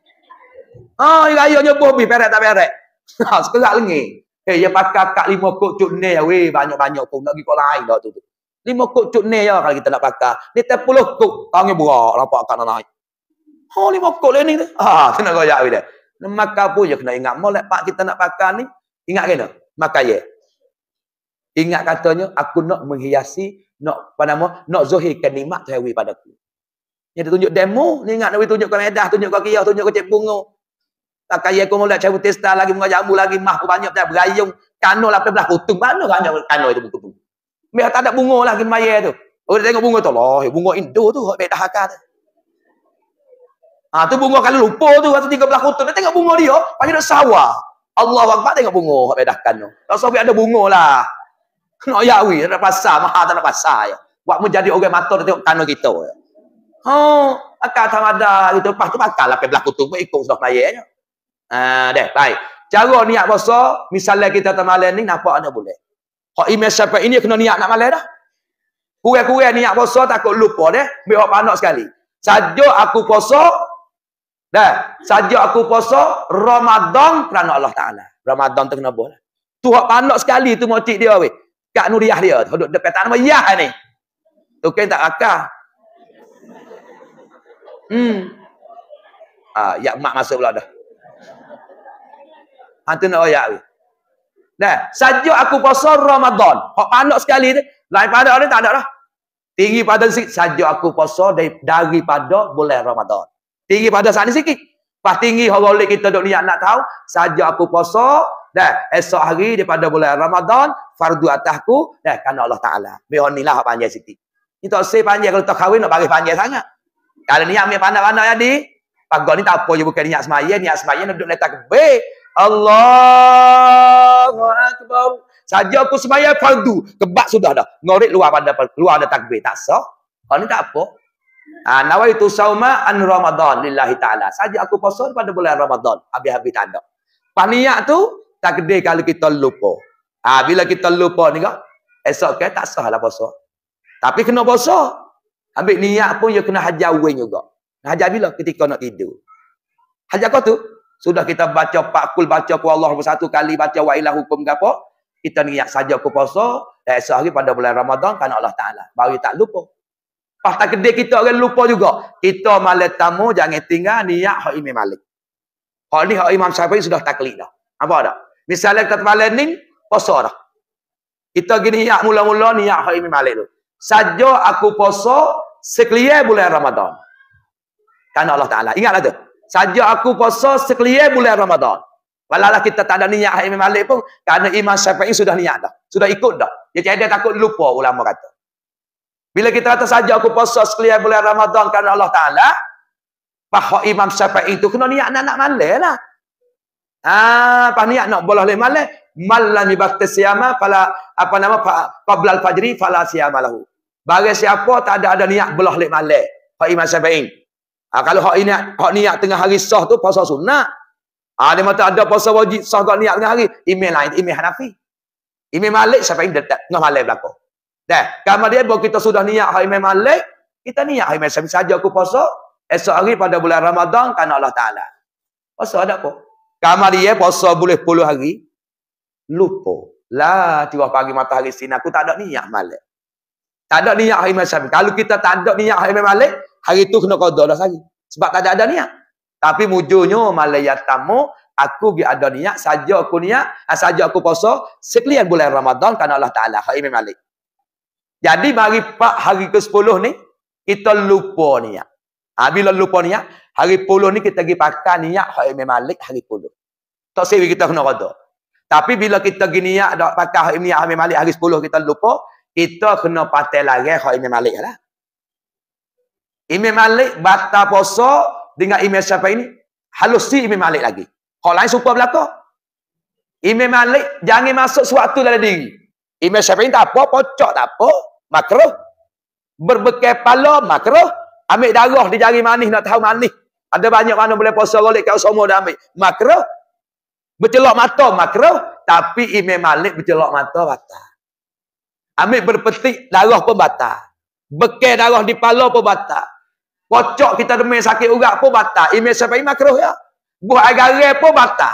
Ah, ha, oh, raya nyebuh bih. Perak tak perak. Sekerak lagi. Eh, dia pakai kat lima kot cutney ya, weh, banyak-banyak pun nak pergi kot lain dah tu. tu. Lima kot cutney ya lah kalau kita nak pakai. Ni terpuluh kot, tangan berak, nampak kat nak naik. Ha, lima kot lah ni tu. Ha, tu nak goyak weh dia. Maka pun je kena ingat, mau pak kita nak pakai ni, ingat kena, maka ya. Ingat katanya, aku nak menghiasi, nak apa nama, nak zuhirkan nikmat tu ya, weh, pada aku. Yang dia tunjuk demo, ni ingat nak tunjuk kat medah, tunjuk kat kiyah, tunjuk kat cik bunga. Tak kaya mula nak cabut testa lagi, mengajar ambu lagi, mah banyak tak berayung. Kano lah, pelah hutung. Mana kano itu buku buku. Mereka tak ada bunga lagi maya Oh dia tengok bunga tu, Allah, ya bunga Indo tu, hak beda hakar tu. Ha, tu bunga kalau lupa tu, waktu tiga belah hutung. Dia tengok bunga dia, panggil dia sawah. Allah Akbar tengok bunga, hak beda kano. Tak sabi ada bunga lah. Kena no, yawi, tak ada pasal, mahal tak ada pasal. Ya. Buat menjadi orang mata, dia tengok kano kita. Ya. Ha, akal tak gitu. lepas tu pakal lah, pelah hutung pun ikut sudah maya. Ya. Ah uh, deh, baik. Cara niat puasa, misalnya kita tak malam ni nampak ana boleh. Hak imam siapa ini? kena niat nak malam dah. Kurang-kurang niat puasa takut lupa deh. Biar apa sekali. Saja aku puasa dah. Saja aku puasa Ramadan kerana Allah Taala. Ramadan tu kena buat. Tu hak panak sekali tu mak dia weh. Kak Nuriah dia duduk depan tanah Yah ni. Tukang tak akal. Hmm. Ah, ya mak masuk pula dah. Hang tu nak royak. Nah, sajak aku puasa Ramadan. Hak panak sekali tu. Lain pada ni tak ada dah. Tinggi pada sikit sajak aku puasa daripada bulan Ramadan. Tinggi pada sana sikit. Pas tinggi hawalik kita dok niat nak tahu, sajak aku puasa dah esok hari daripada bulan Ramadan fardu atasku dah kerana Allah Taala. Bionilah hak panjang sikit. Ni tak sei panjang kalau tak kahwin nak bagi panjang sangat. Kalau niat ambil panak-panak jadi, pagar ni tak apa je bukan niat semaya, niat semaya nak duduk letak kebek. Allahu akbar. Saja aku sembahyang fardu, kebat sudah dah. Ngorit luar pada keluar ada takbir tak sah. Ha ni tak apa. Ha nawaitu sauma an Ramadan lillahi taala. Saja aku puasa pada bulan Ramadan, habis-habis tak ada. Paniak tu takdir kalau kita lupa. Ha bila kita lupa ni kah? Esok ke tak sah lah puasa. Tapi kena puasa. Ambil niat pun dia ya kena hajar juga. Hajar bila ketika nak tidur. Hajar kau tu, sudah kita baca pak kul baca ku Allah satu kali baca wa ilah hukum gapo? Kita niat saja ku puasa, esok hari pada bulan Ramadan kan Allah Taala. Baru tak lupa. Pas tak kedek kita orang lupa juga. Kita malam tamu jangan tinggal niat hak Imam Malik. Hak ni hak Imam Syafi'i sudah taklid dah. Apa dah? Misalnya kita malam ni puasa dah. Kita gini niat mula-mula niat hak Imam Malik tu. Saja aku puasa sekalian bulan Ramadan. Kan Allah Taala. Ingatlah tu saja aku puasa sekalian bulan Ramadan. Walalah kita tak ada niat Imam Malik pun kerana Imam Syafi'i sudah niat dah. Sudah ikut dah. Dia tiada takut lupa ulama kata. Bila kita kata saja aku puasa sekalian bulan Ramadan kerana Allah Taala, bahawa Imam Syafi'i itu kena niat anak-anak Malik lah. Ha, apa niat nak boleh lain Malik? Malam ibadat siyama fala apa nama pak al-fajri fala siyama lahu. Barang siapa tak ada ada niat boleh lek malek. Pak Imam Syafi'i. Ha, kalau hak niat, hak niat tengah hari sah tu puasa sunat. Ha, dia mata ada puasa wajib sah kat niat tengah hari. Imam lain, imam Hanafi. Imam Malik siapa yang dekat tengah malam belaka. Dah, kalau dia bawa kita sudah niat hak Imam Malik, kita niat hak Imam saja aku puasa esok hari pada bulan Ramadan kan Allah Taala. Puasa ada apa? Kalau dia puasa boleh puluh hari, lupa. Lah, tiba pagi matahari sini aku tak ada niat Malik. Tak ada niat hak Imam Syafi'i. Kalau kita tak ada niat hak Imam Malik, hari tu kena qada dah sehari sebab tak ada ada niat tapi mujurnya malam yang tamu aku gi ada niat saja aku niat ah, saja aku puasa sekalian bulan Ramadan kerana Allah Taala hari Malik jadi hari pak hari ke-10 ni kita lupa niat ha, bila lupa niat hari 10 ni kita gi pakai niat hari Malik hari 10 tak sewi kita kena qada tapi bila kita gi niat dak pakai hari Malik hari 10 kita lupa kita kena patah lagi hari Malik lah ha? Imam Malik batal puasa dengan Imam Syafi'i ini halus si Imam Malik lagi. Kalau lain serupa belaka. Imam Malik jangan masuk suatu dalam diri. Imam Syafi'i tak apa, pocok tak apa, makruh. Berbekai pala makruh. Ambil darah di jari manis nak tahu manis. Ada banyak mana boleh puasa golek kau semua dah ambil. Makruh. Bercelok mata makruh, tapi Imam Malik bercelok mata batal. Ambil berpetik darah pun batal. Bekai darah di pala pun batal. Kocok kita demi sakit urat pun batal. Imam Syafi'i makruh ya. Buah garam pun batal.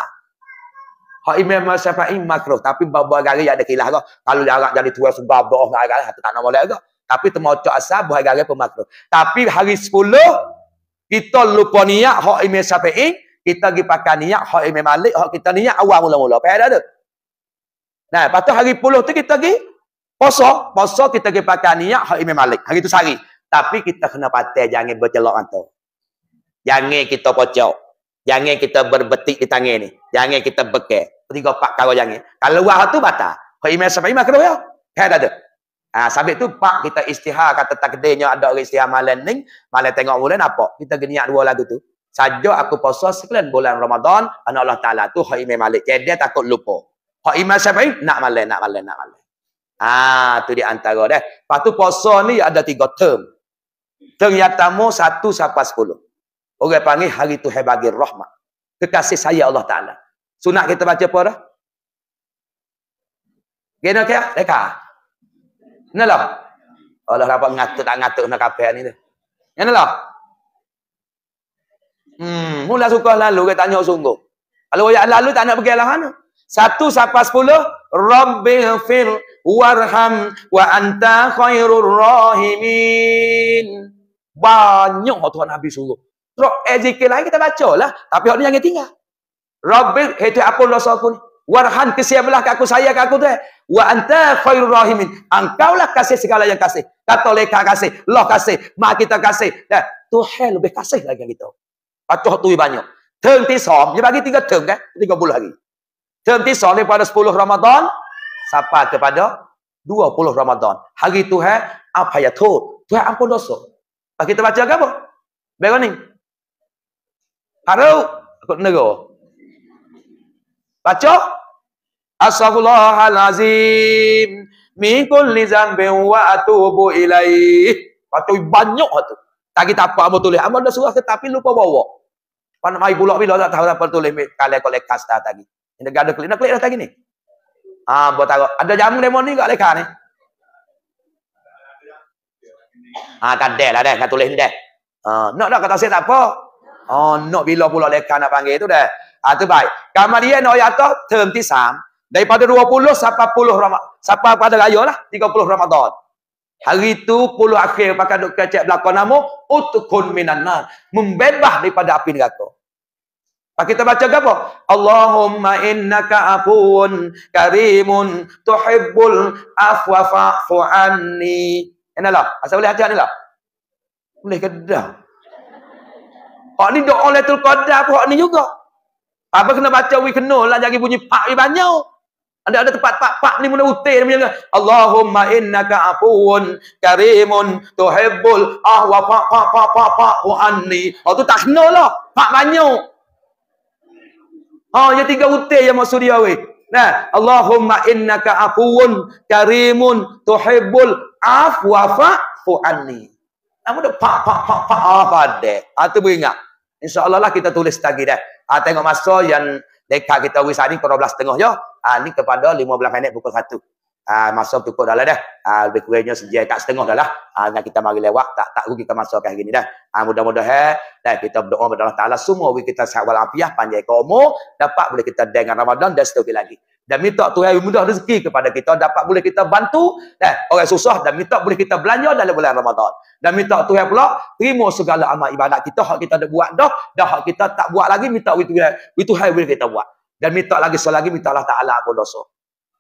Ha Imam Syafi'i makruh tapi bab garam ya ada kilah ke. Kalau dia agak jadi tua sebab doh ngai garam hati tak nak boleh ke. Tapi temocok asal buah garam pun makruh. Tapi hari 10 kita lupa niat hak Imam Syafi'i kita pergi pakai niat hak Imam Malik hak kita niat awal mula-mula. Pai ada. Nah, patut hari 10 tu kita pergi puasa, puasa kita pergi pakai niat hak Imam Malik. Hari tu sehari. Tapi kita kena patah jangan bercelok mata. Kan jangan kita pocok. Jangan kita berbetik di tangan ni. Jangan kita bekeh. Tiga pak kalau jangan. Kalau luar tu batal. Kau imam sampai imam kena ya. Kan ada. Ha, sabit tu pak kita istihar kata takdirnya ada orang istihar malam ni. Malam tengok bulan apa? Kita geniak dua lagu tu. Saja aku puasa sekalian bulan Ramadan. Anak Allah Ta'ala tu kau imam malik. Jadi kan, dia takut lupa. Kau imam sampai nak malam, nak malam, nak malam. Ah, ha, tu di antara dah. Lepas tu puasa ni ada tiga term. Ternyata mu satu sapa sepuluh. Orang panggil hari tu hebagir rahmat. Kekasih saya Allah Ta'ala. Sunat kita baca apa dah? Gena ke? Leka. Inilah. Allah dapat ngatuk tak ngatuk nak kapal ni. Inilah. Hmm, mula suka lalu kita tanya sungguh. Kalau yang lalu tak nak pergi lah mana? Satu sampai sepuluh. Rabbighfir warham wa anta khairur rahimin. Banyak orang Tuhan Nabi suruh. Terus Ezekiel eh, lain kita baca lah. Tapi orang ni jangan tinggal. Rabbil hati apa dosa aku ni? Warhan kesian belah aku saya ke aku tu. Eh? Wa anta khairur rahimin. Engkau lah kasih segala yang kasih. Kata oleh kau kasih. Loh kasih. Mak kita kasih. Dah. Tuhan lebih kasih lagi yang kita. Atuh tu banyak. Teng tisom. Dia bagi tiga teng kan. Tiga bulan lagi. Tentisa daripada 10 Ramadan sampai kepada 20 Ramadan. Hari Tuhan apa ya tu? Tu Tuhan ampun dosa. Apa kita baca ke apa? Bagaimana ni? Haru aku nego. Baca Astaghfirullahal azim min kulli dzambin wa atubu ilaih. Baca banyak tu. Tak kita apa apa tulis. Amal dah surah tetapi lupa bawa. Pan mai pula bila tak tahu apa tulis kalau kolek kasta tadi. Ini gaduh kelik. Nak kelik datang gini. Ah, buat tarok. Ada jamu demo ni kat leka ni. Ah, ha, kadel lah deh, kan tulis ni deh. Ah, ha, nak dak kata saya tak apa. Oh, nak bila pula leka nak panggil tu deh. Ah, tu baik. Kamar dia nak ayat tu sam daripada 20 sampai puluh Ramadan. Sampai pada raya lah 30 Ramadan. Hari tu puluh akhir pakai duk kecek belakang nama utkun minan nar. Membebah daripada api neraka. Ah, kita baca apa? Allahumma innaka afuun karimun tuhibbul afwa fa'fu anni. Inilah. Asal boleh ni lah. Boleh ke dah? Hak ni doa Lailatul Qadar pun ni juga. Apa kena baca wi kenul lah jadi bunyi pak banyak. Anda ada tempat pak pak ni mula utih dia punya. Allahumma innaka afuun karimun tuhibbul ahwa fa fa fa fa anni. Oh tu tak kenal lah. Pak banyak. Ha, dia tiga utih yang maksud dia weh. Nah, Allahumma innaka afuwun karimun tuhibbul afwa fu anni. Kamu dah pak pak pak pak ah pada. Ha, ah tu beringat. Insya-Allah lah kita tulis tadi dah. Ah tengok masa yang dekat kita wis hari 12.30 ya. Ah ni kepada 15 minit pukul 1. Uh, masa cukup dah lah dah. Uh, lebih kurangnya sejak tak setengah dah lah. Uh, kita mari lewat. Tak tak rugi kita masa ke gini ni dah. Uh, Mudah-mudahan eh, dan kita berdoa kepada Allah Ta'ala. Semua we kita sehat wal afiah. Panjai ke umur. Dapat boleh kita dengan Ramadan dan setiap lagi. Dan minta Tuhan mudah rezeki kepada kita. Dapat boleh kita bantu dan eh, orang susah. Dan minta boleh kita belanja dalam bulan Ramadan. Dan minta Tuhan pula terima segala amal ibadat kita. Hak kita dah buat dah. Dah hak kita tak buat lagi. Minta Tuhan boleh kita buat. Dan minta lagi selagi minta Allah Ta'ala pun dosa.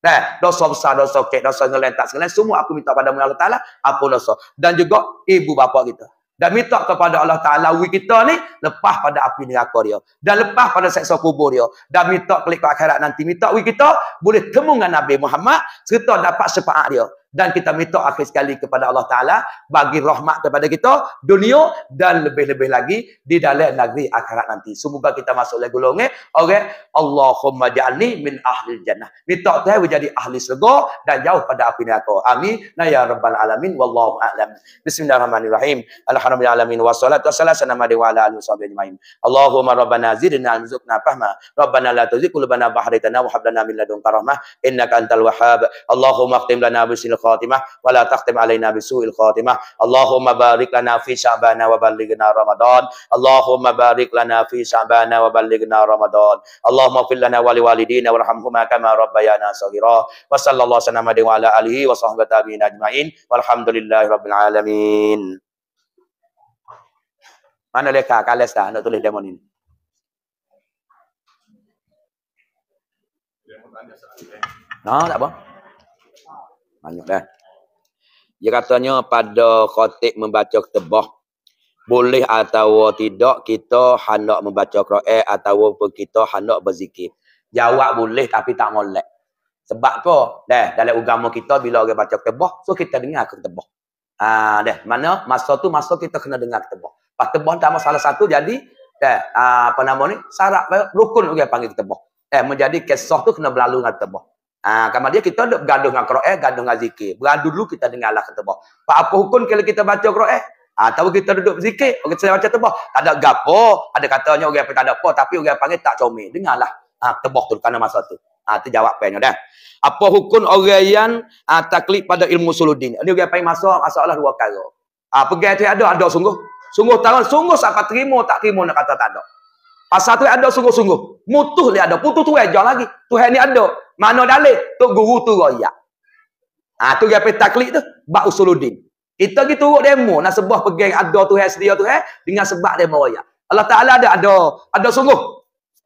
Eh, dosa besar, dosa kek, dosa ngelain, tak segelain. Semua aku minta pada Allah Ta'ala, apa dosa. Dan juga ibu bapa kita. Dan minta kepada Allah Ta'ala, wik kita ni, lepas pada api neraka dia. Dan lepas pada seksa kubur dia. Dan minta klik akhirat nanti. Minta wik kita, boleh temu dengan Nabi Muhammad, serta dapat sepaat dia dan kita minta akhir sekali kepada Allah Ta'ala bagi rahmat kepada kita dunia dan lebih-lebih lagi di dalam negeri akhirat nanti. Semoga kita masuk lagi golongnya. Eh? Okay. Allahumma ja'ali min ahli jannah. Minta Tuhan menjadi ahli surga dan jauh pada api neraka. Amin. Na ya rabbal alamin wallahu a'lam. Bismillahirrahmanirrahim. Alhamdulillah alamin wassalatu wassalamu ala nabiyyi wa ala alihi washabihi ajmain. Allahumma rabbana zidna rizqan fahma. Rabbana la tuzigh qulubana ba'da idh hadaytana wa hab lana min ladunka rahmah innaka antal wahhab. Allahumma aqim lana khatimah wa la taqtim alaina bi su'il khatimah Allahumma barik lana fi sya'bana wa balighna ramadan Allahumma barik lana fi sya'bana wa balighna ramadan Allahumma fil lana wali walidina warhamhuma kama rabbayana saghira wa sallallahu sanama wa ala alihi wa sahbihi tabi'in ajmain walhamdulillahi rabbil alamin mana leka kalas dah nak tulis demo ni No, tak apa banyak dah. Dia katanya pada khotib membaca ketebah. Boleh atau tidak kita hendak membaca Quran atau kita hendak berzikir. Jawab boleh tapi tak molek. Sebab apa? Dah, dalam agama kita bila orang baca ketebah, so kita dengar ketebah. Ah, ha, dah, mana masa tu masa kita kena dengar ketebah. Pas ketebah tak salah satu jadi dah, ha, apa nama ni? Syarat rukun orang panggil ketebah. Eh, menjadi kisah tu kena berlalu dengan ketebah. Ha, kalau dia kita duduk bergaduh dengan Quran, eh, gaduh dengan zikir. Beradu dulu kita dengar Allah kata apa. Apa hukum kalau kita baca Quran? Eh? Ha, atau kita duduk berzikir, saya baca tebah. Tak ada gapo, ada katanya orang yang tak ada apa, tapi orang panggil tak comel. Dengarlah. Ha, tebah tu kerana masa tu. Ha, tu jawab penyo dah. Apa hukum orang yang ha, taklid pada ilmu suludin? Ini orang panggil masa masalah dua perkara. Ha, pegang tu ada, ada sungguh. Sungguh tahu, sungguh siapa terima tak terima nak kata tak ada. Pasal tu ada sungguh-sungguh. Mutuh dia ada. Putuh tu aja lagi. Tuhan ni ada. Mana dalil? Tok guru tu royak. Ha, tu dia pergi taklik tu. Bak usuluddin. Kita pergi turut demo. Nak sebuah pegang ada Tuhan sedia Tuhan. Dengan sebab demo royak. Allah Ta'ala ada. Ada ada sungguh.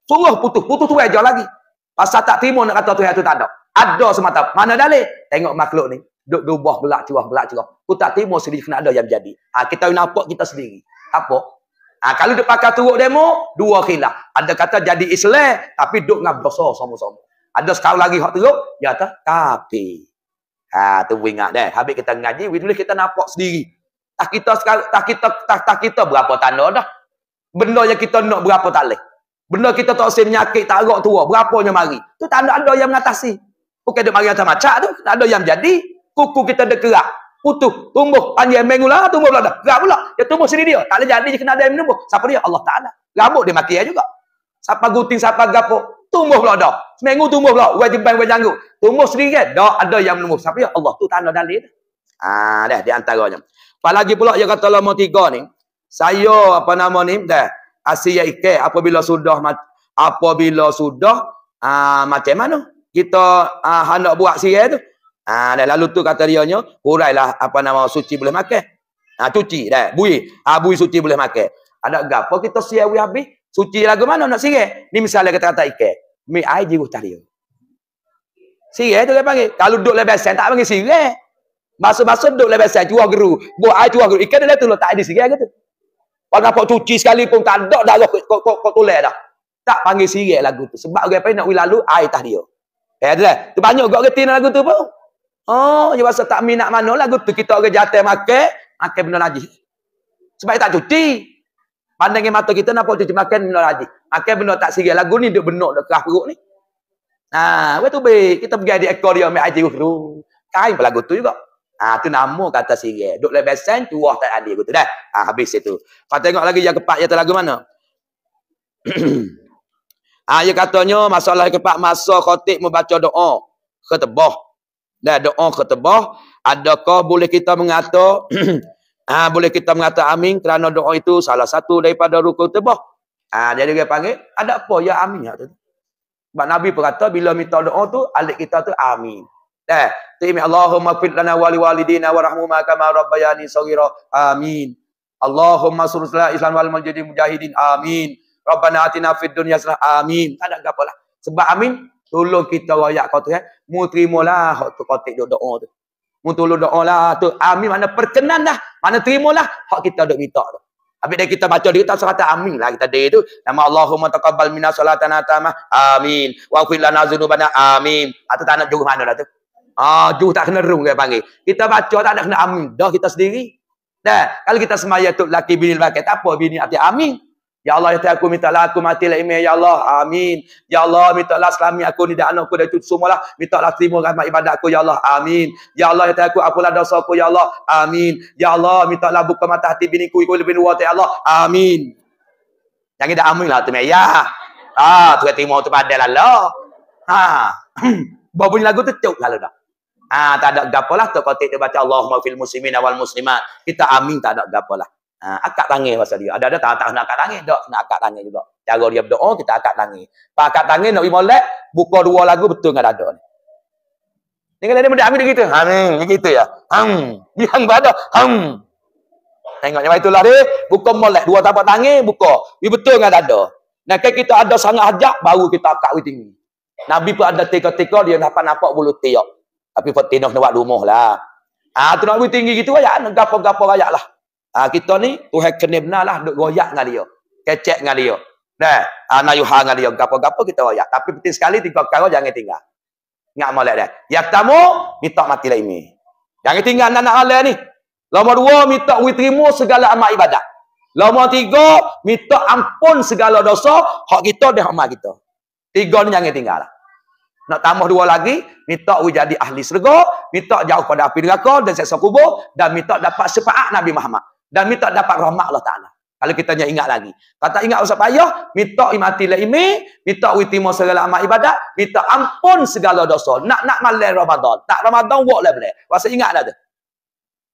Sungguh putuh. Putuh tu aja lagi. Pasal tak terima nak kata Tuhan tu tak ada. Ada semata. Mana dalil? Tengok makhluk ni. Duk berubah belak cerah belak cerah. Aku tak terima sendiri kena ada yang jadi. Ha, kita nampak kita sendiri. Apa? Ha, kalau dia pakai teruk demo, dua khilaf. Ada kata jadi Islam, tapi duduk dengan dosa sama-sama. Ada sekali lagi hak teruk, dia kata, tapi. Ha, tu ingat dah. Habis kita ngaji, we tulis kita nampak sendiri. Tak kita tak kita tak, tak kita berapa tanda dah. Benda yang kita nak berapa talih. Benda kita tak usah menyakit, tak agak tua, berapanya mari. Tu tanda ada yang mengatasi. Bukan dia mari atas macam tu, tak ada yang jadi. Kuku kita dah utuh, tumbuh, panjang mengula, tumbuh pula dah. Gerak pula. Dia tumbuh sini dia. Tak boleh jadi kena ada yang menumbuh. Siapa dia? Allah Ta'ala. Rambut dia mati juga. Siapa guting, siapa gapuk, tumbuh pula dah. Seminggu tumbuh pula. Wai jembang, wai janggut. Tumbuh sendiri kan? Dah ada yang menumbuh. Siapa dia? Allah tu tanda dalil. Ah, dah di antaranya. Apalagi pula yang kata lama tiga ni. Saya apa nama ni? Dah. Asiyah ikai. Apabila sudah apabila sudah ah, macam mana? Kita ah, ha, hendak buat sihir tu. Ha, dan lalu tu kata dia nya, kurailah apa nama suci boleh makan. Ha, cuci dah, bui. Ha, bui suci boleh makan. Ada gapo kita siawi habis? Suci lagu mana nak sirih? Ni misalnya kata kata ikan. Mi ai jiru tadi. Sirih eh, tu dia panggil. Kalau duduk lebih sen tak panggil sirih. Eh. Masa-masa duduk lebih sen jua geru. Buat ai jua geru. Ikan dia tu lah, tak ada sirih gitu. Kalau nampak cuci sekali pun tak ada dah kok kok kok ko, dah. Tak panggil sirih lagu tu. Sebab orang panggil nak wilalu ai tadi. Eh, ada lah. Tu banyak gak reti lagu tu pun. Oh, dia rasa tak minat mana lagu tu kita orang jatuh makan, makan benda najis. Sebab tak cuti. Pandangin mata kita nak cuci makan benda najis. Makan benda tak sigil lagu ni duk benuk duk kerah perut ni. Ha, nah, waktu be kita pergi di ekor dia ambil guru. Kain pula lagu tu juga. Ah tu nama kata sirih. Duk lebih besan, tuah tak ada gitu dah. Ha, habis itu. Kau tengok lagi yang kepak yang lagu mana? ha, dia katanya, masalah kepak keempat, masa khotik membaca doa. Keteboh dan doa ketebah adakah boleh kita mengata ha, ah, boleh kita mengata amin kerana doa itu salah satu daripada rukun tebah ha, dia panggil ada apa ya amin ya sebab Nabi berkata bila minta doa tu alik kita tu amin eh timi Allahumma fid lana wali walidina warhamhuma kama rabbayani saghira amin Allahumma surusla islam wal mujahidin amin Rabbana atina fid dunya hasanah amin tak ada apa lah sebab amin Tolong kita royak kau Tuhan. Eh. Mu terimalah tu kotik tak doa tu. Mu tolong doa lah tu. Amin mana perkenan lah, Mana terimalah hak kita duk minta tu. Habis dia kita baca dia kita serata amin lah kita dia tu. Nama Allahumma taqabbal mina salatana tamah. Amin. Wa fil lana dzunubana. Amin. Atau ah, tak nak juru mana lah tu. Ah, juru tak kena rung ke panggil. Kita baca tak nak kena amin. Dah kita sendiri. Dah. Kalau kita semaya tu laki bini pakai tak apa bini hati amin. Ya Allah, ya hati aku minta lah aku mati lah ya Allah. Amin. Ya Allah, minta lah selami aku ni dan anak aku dan cucu semua lah. Minta lah terima rahmat ibadat aku, ya Allah. Amin. Ya Allah, ya hati aku, apalah dosa aku, ya Allah. Amin. Ya Allah, minta lah buka mata hati bini ku, ikut lebih luar, ya Allah. Amin. Yang ini amin lah, tu meh. Ya. Ha, ah, tu terima tu padah lah, lah. Ha. Bawa bunyi lagu tu, tiup lalu dah. Ha, tak ada gapalah. Tu kotik dia baca, Allahumma fil muslimin awal muslimat. Kita amin, tak ada gapalah. Ha, akad tangih pasal dia. Ada-ada tak, tak nak akad tangih. Tak, nak akad tangih juga. Cara dia berdoa, kita akad tangih. Pak akad tangih nak pergi molek, buka dua lagu betul dengan dada ni. Dengan dia mendak amin kita. Amin. Ini kita ya. Hang. Yang berada. Hang. Tengok macam itulah dia. Buka molek. Dua tapak tangih, buka. Ini betul dengan dada. Nah, kan kita ada sangat hajat, baru kita akad di tinggi. Nabi pun ada tiga-tiga, dia nampak-nampak bulu tiok. Tapi Fatinah nak buat rumah lah. Ah, tu nak tinggi gitu, ayat. Gapa-gapa ayat lah. Ah kita ni Tuhan kena benarlah duk goyak dengan dia. Kecek dengan dia. Dah, anak yuha dengan dia gapo-gapo kita goyak. Tapi penting sekali tiga perkara jangan tinggal. Ngak molek dah. Ya tamu minta mati lah ini. Jangan tinggal anak-anak lain ni. Nomor dua, minta witrimu segala amal ibadah. Nomor tiga, minta ampun segala dosa hak kita dan hak kita. Tiga ni jangan tinggal lah. Nak tambah dua lagi, minta we jadi ahli surga, minta jauh pada api neraka dan seksa kubur dan minta dapat sepaat Nabi Muhammad dan minta dapat rahmat Allah Ta'ala. Kalau kita hanya ingat lagi. Kalau tak ingat usah payah, minta imati la'imi, minta witimu segala amat ibadat, minta ampun segala dosa. Nak-nak malam Ramadan. Tak Ramadan, buat lah boleh. Rasa ingat dah tu.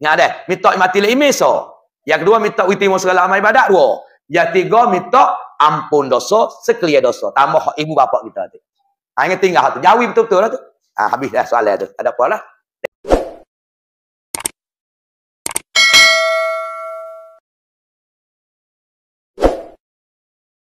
Ingat dah. Minta imati la'imi so. Yang kedua, minta witimu segala amat ibadat, dua. Yang tiga, minta ampun dosa, sekelia dosa. Tambah ibu bapa kita tu. Ha, ingat tinggal tu. Jauh betul-betul lah tu. Ha, habis dah soalan tu. Ada apa lah.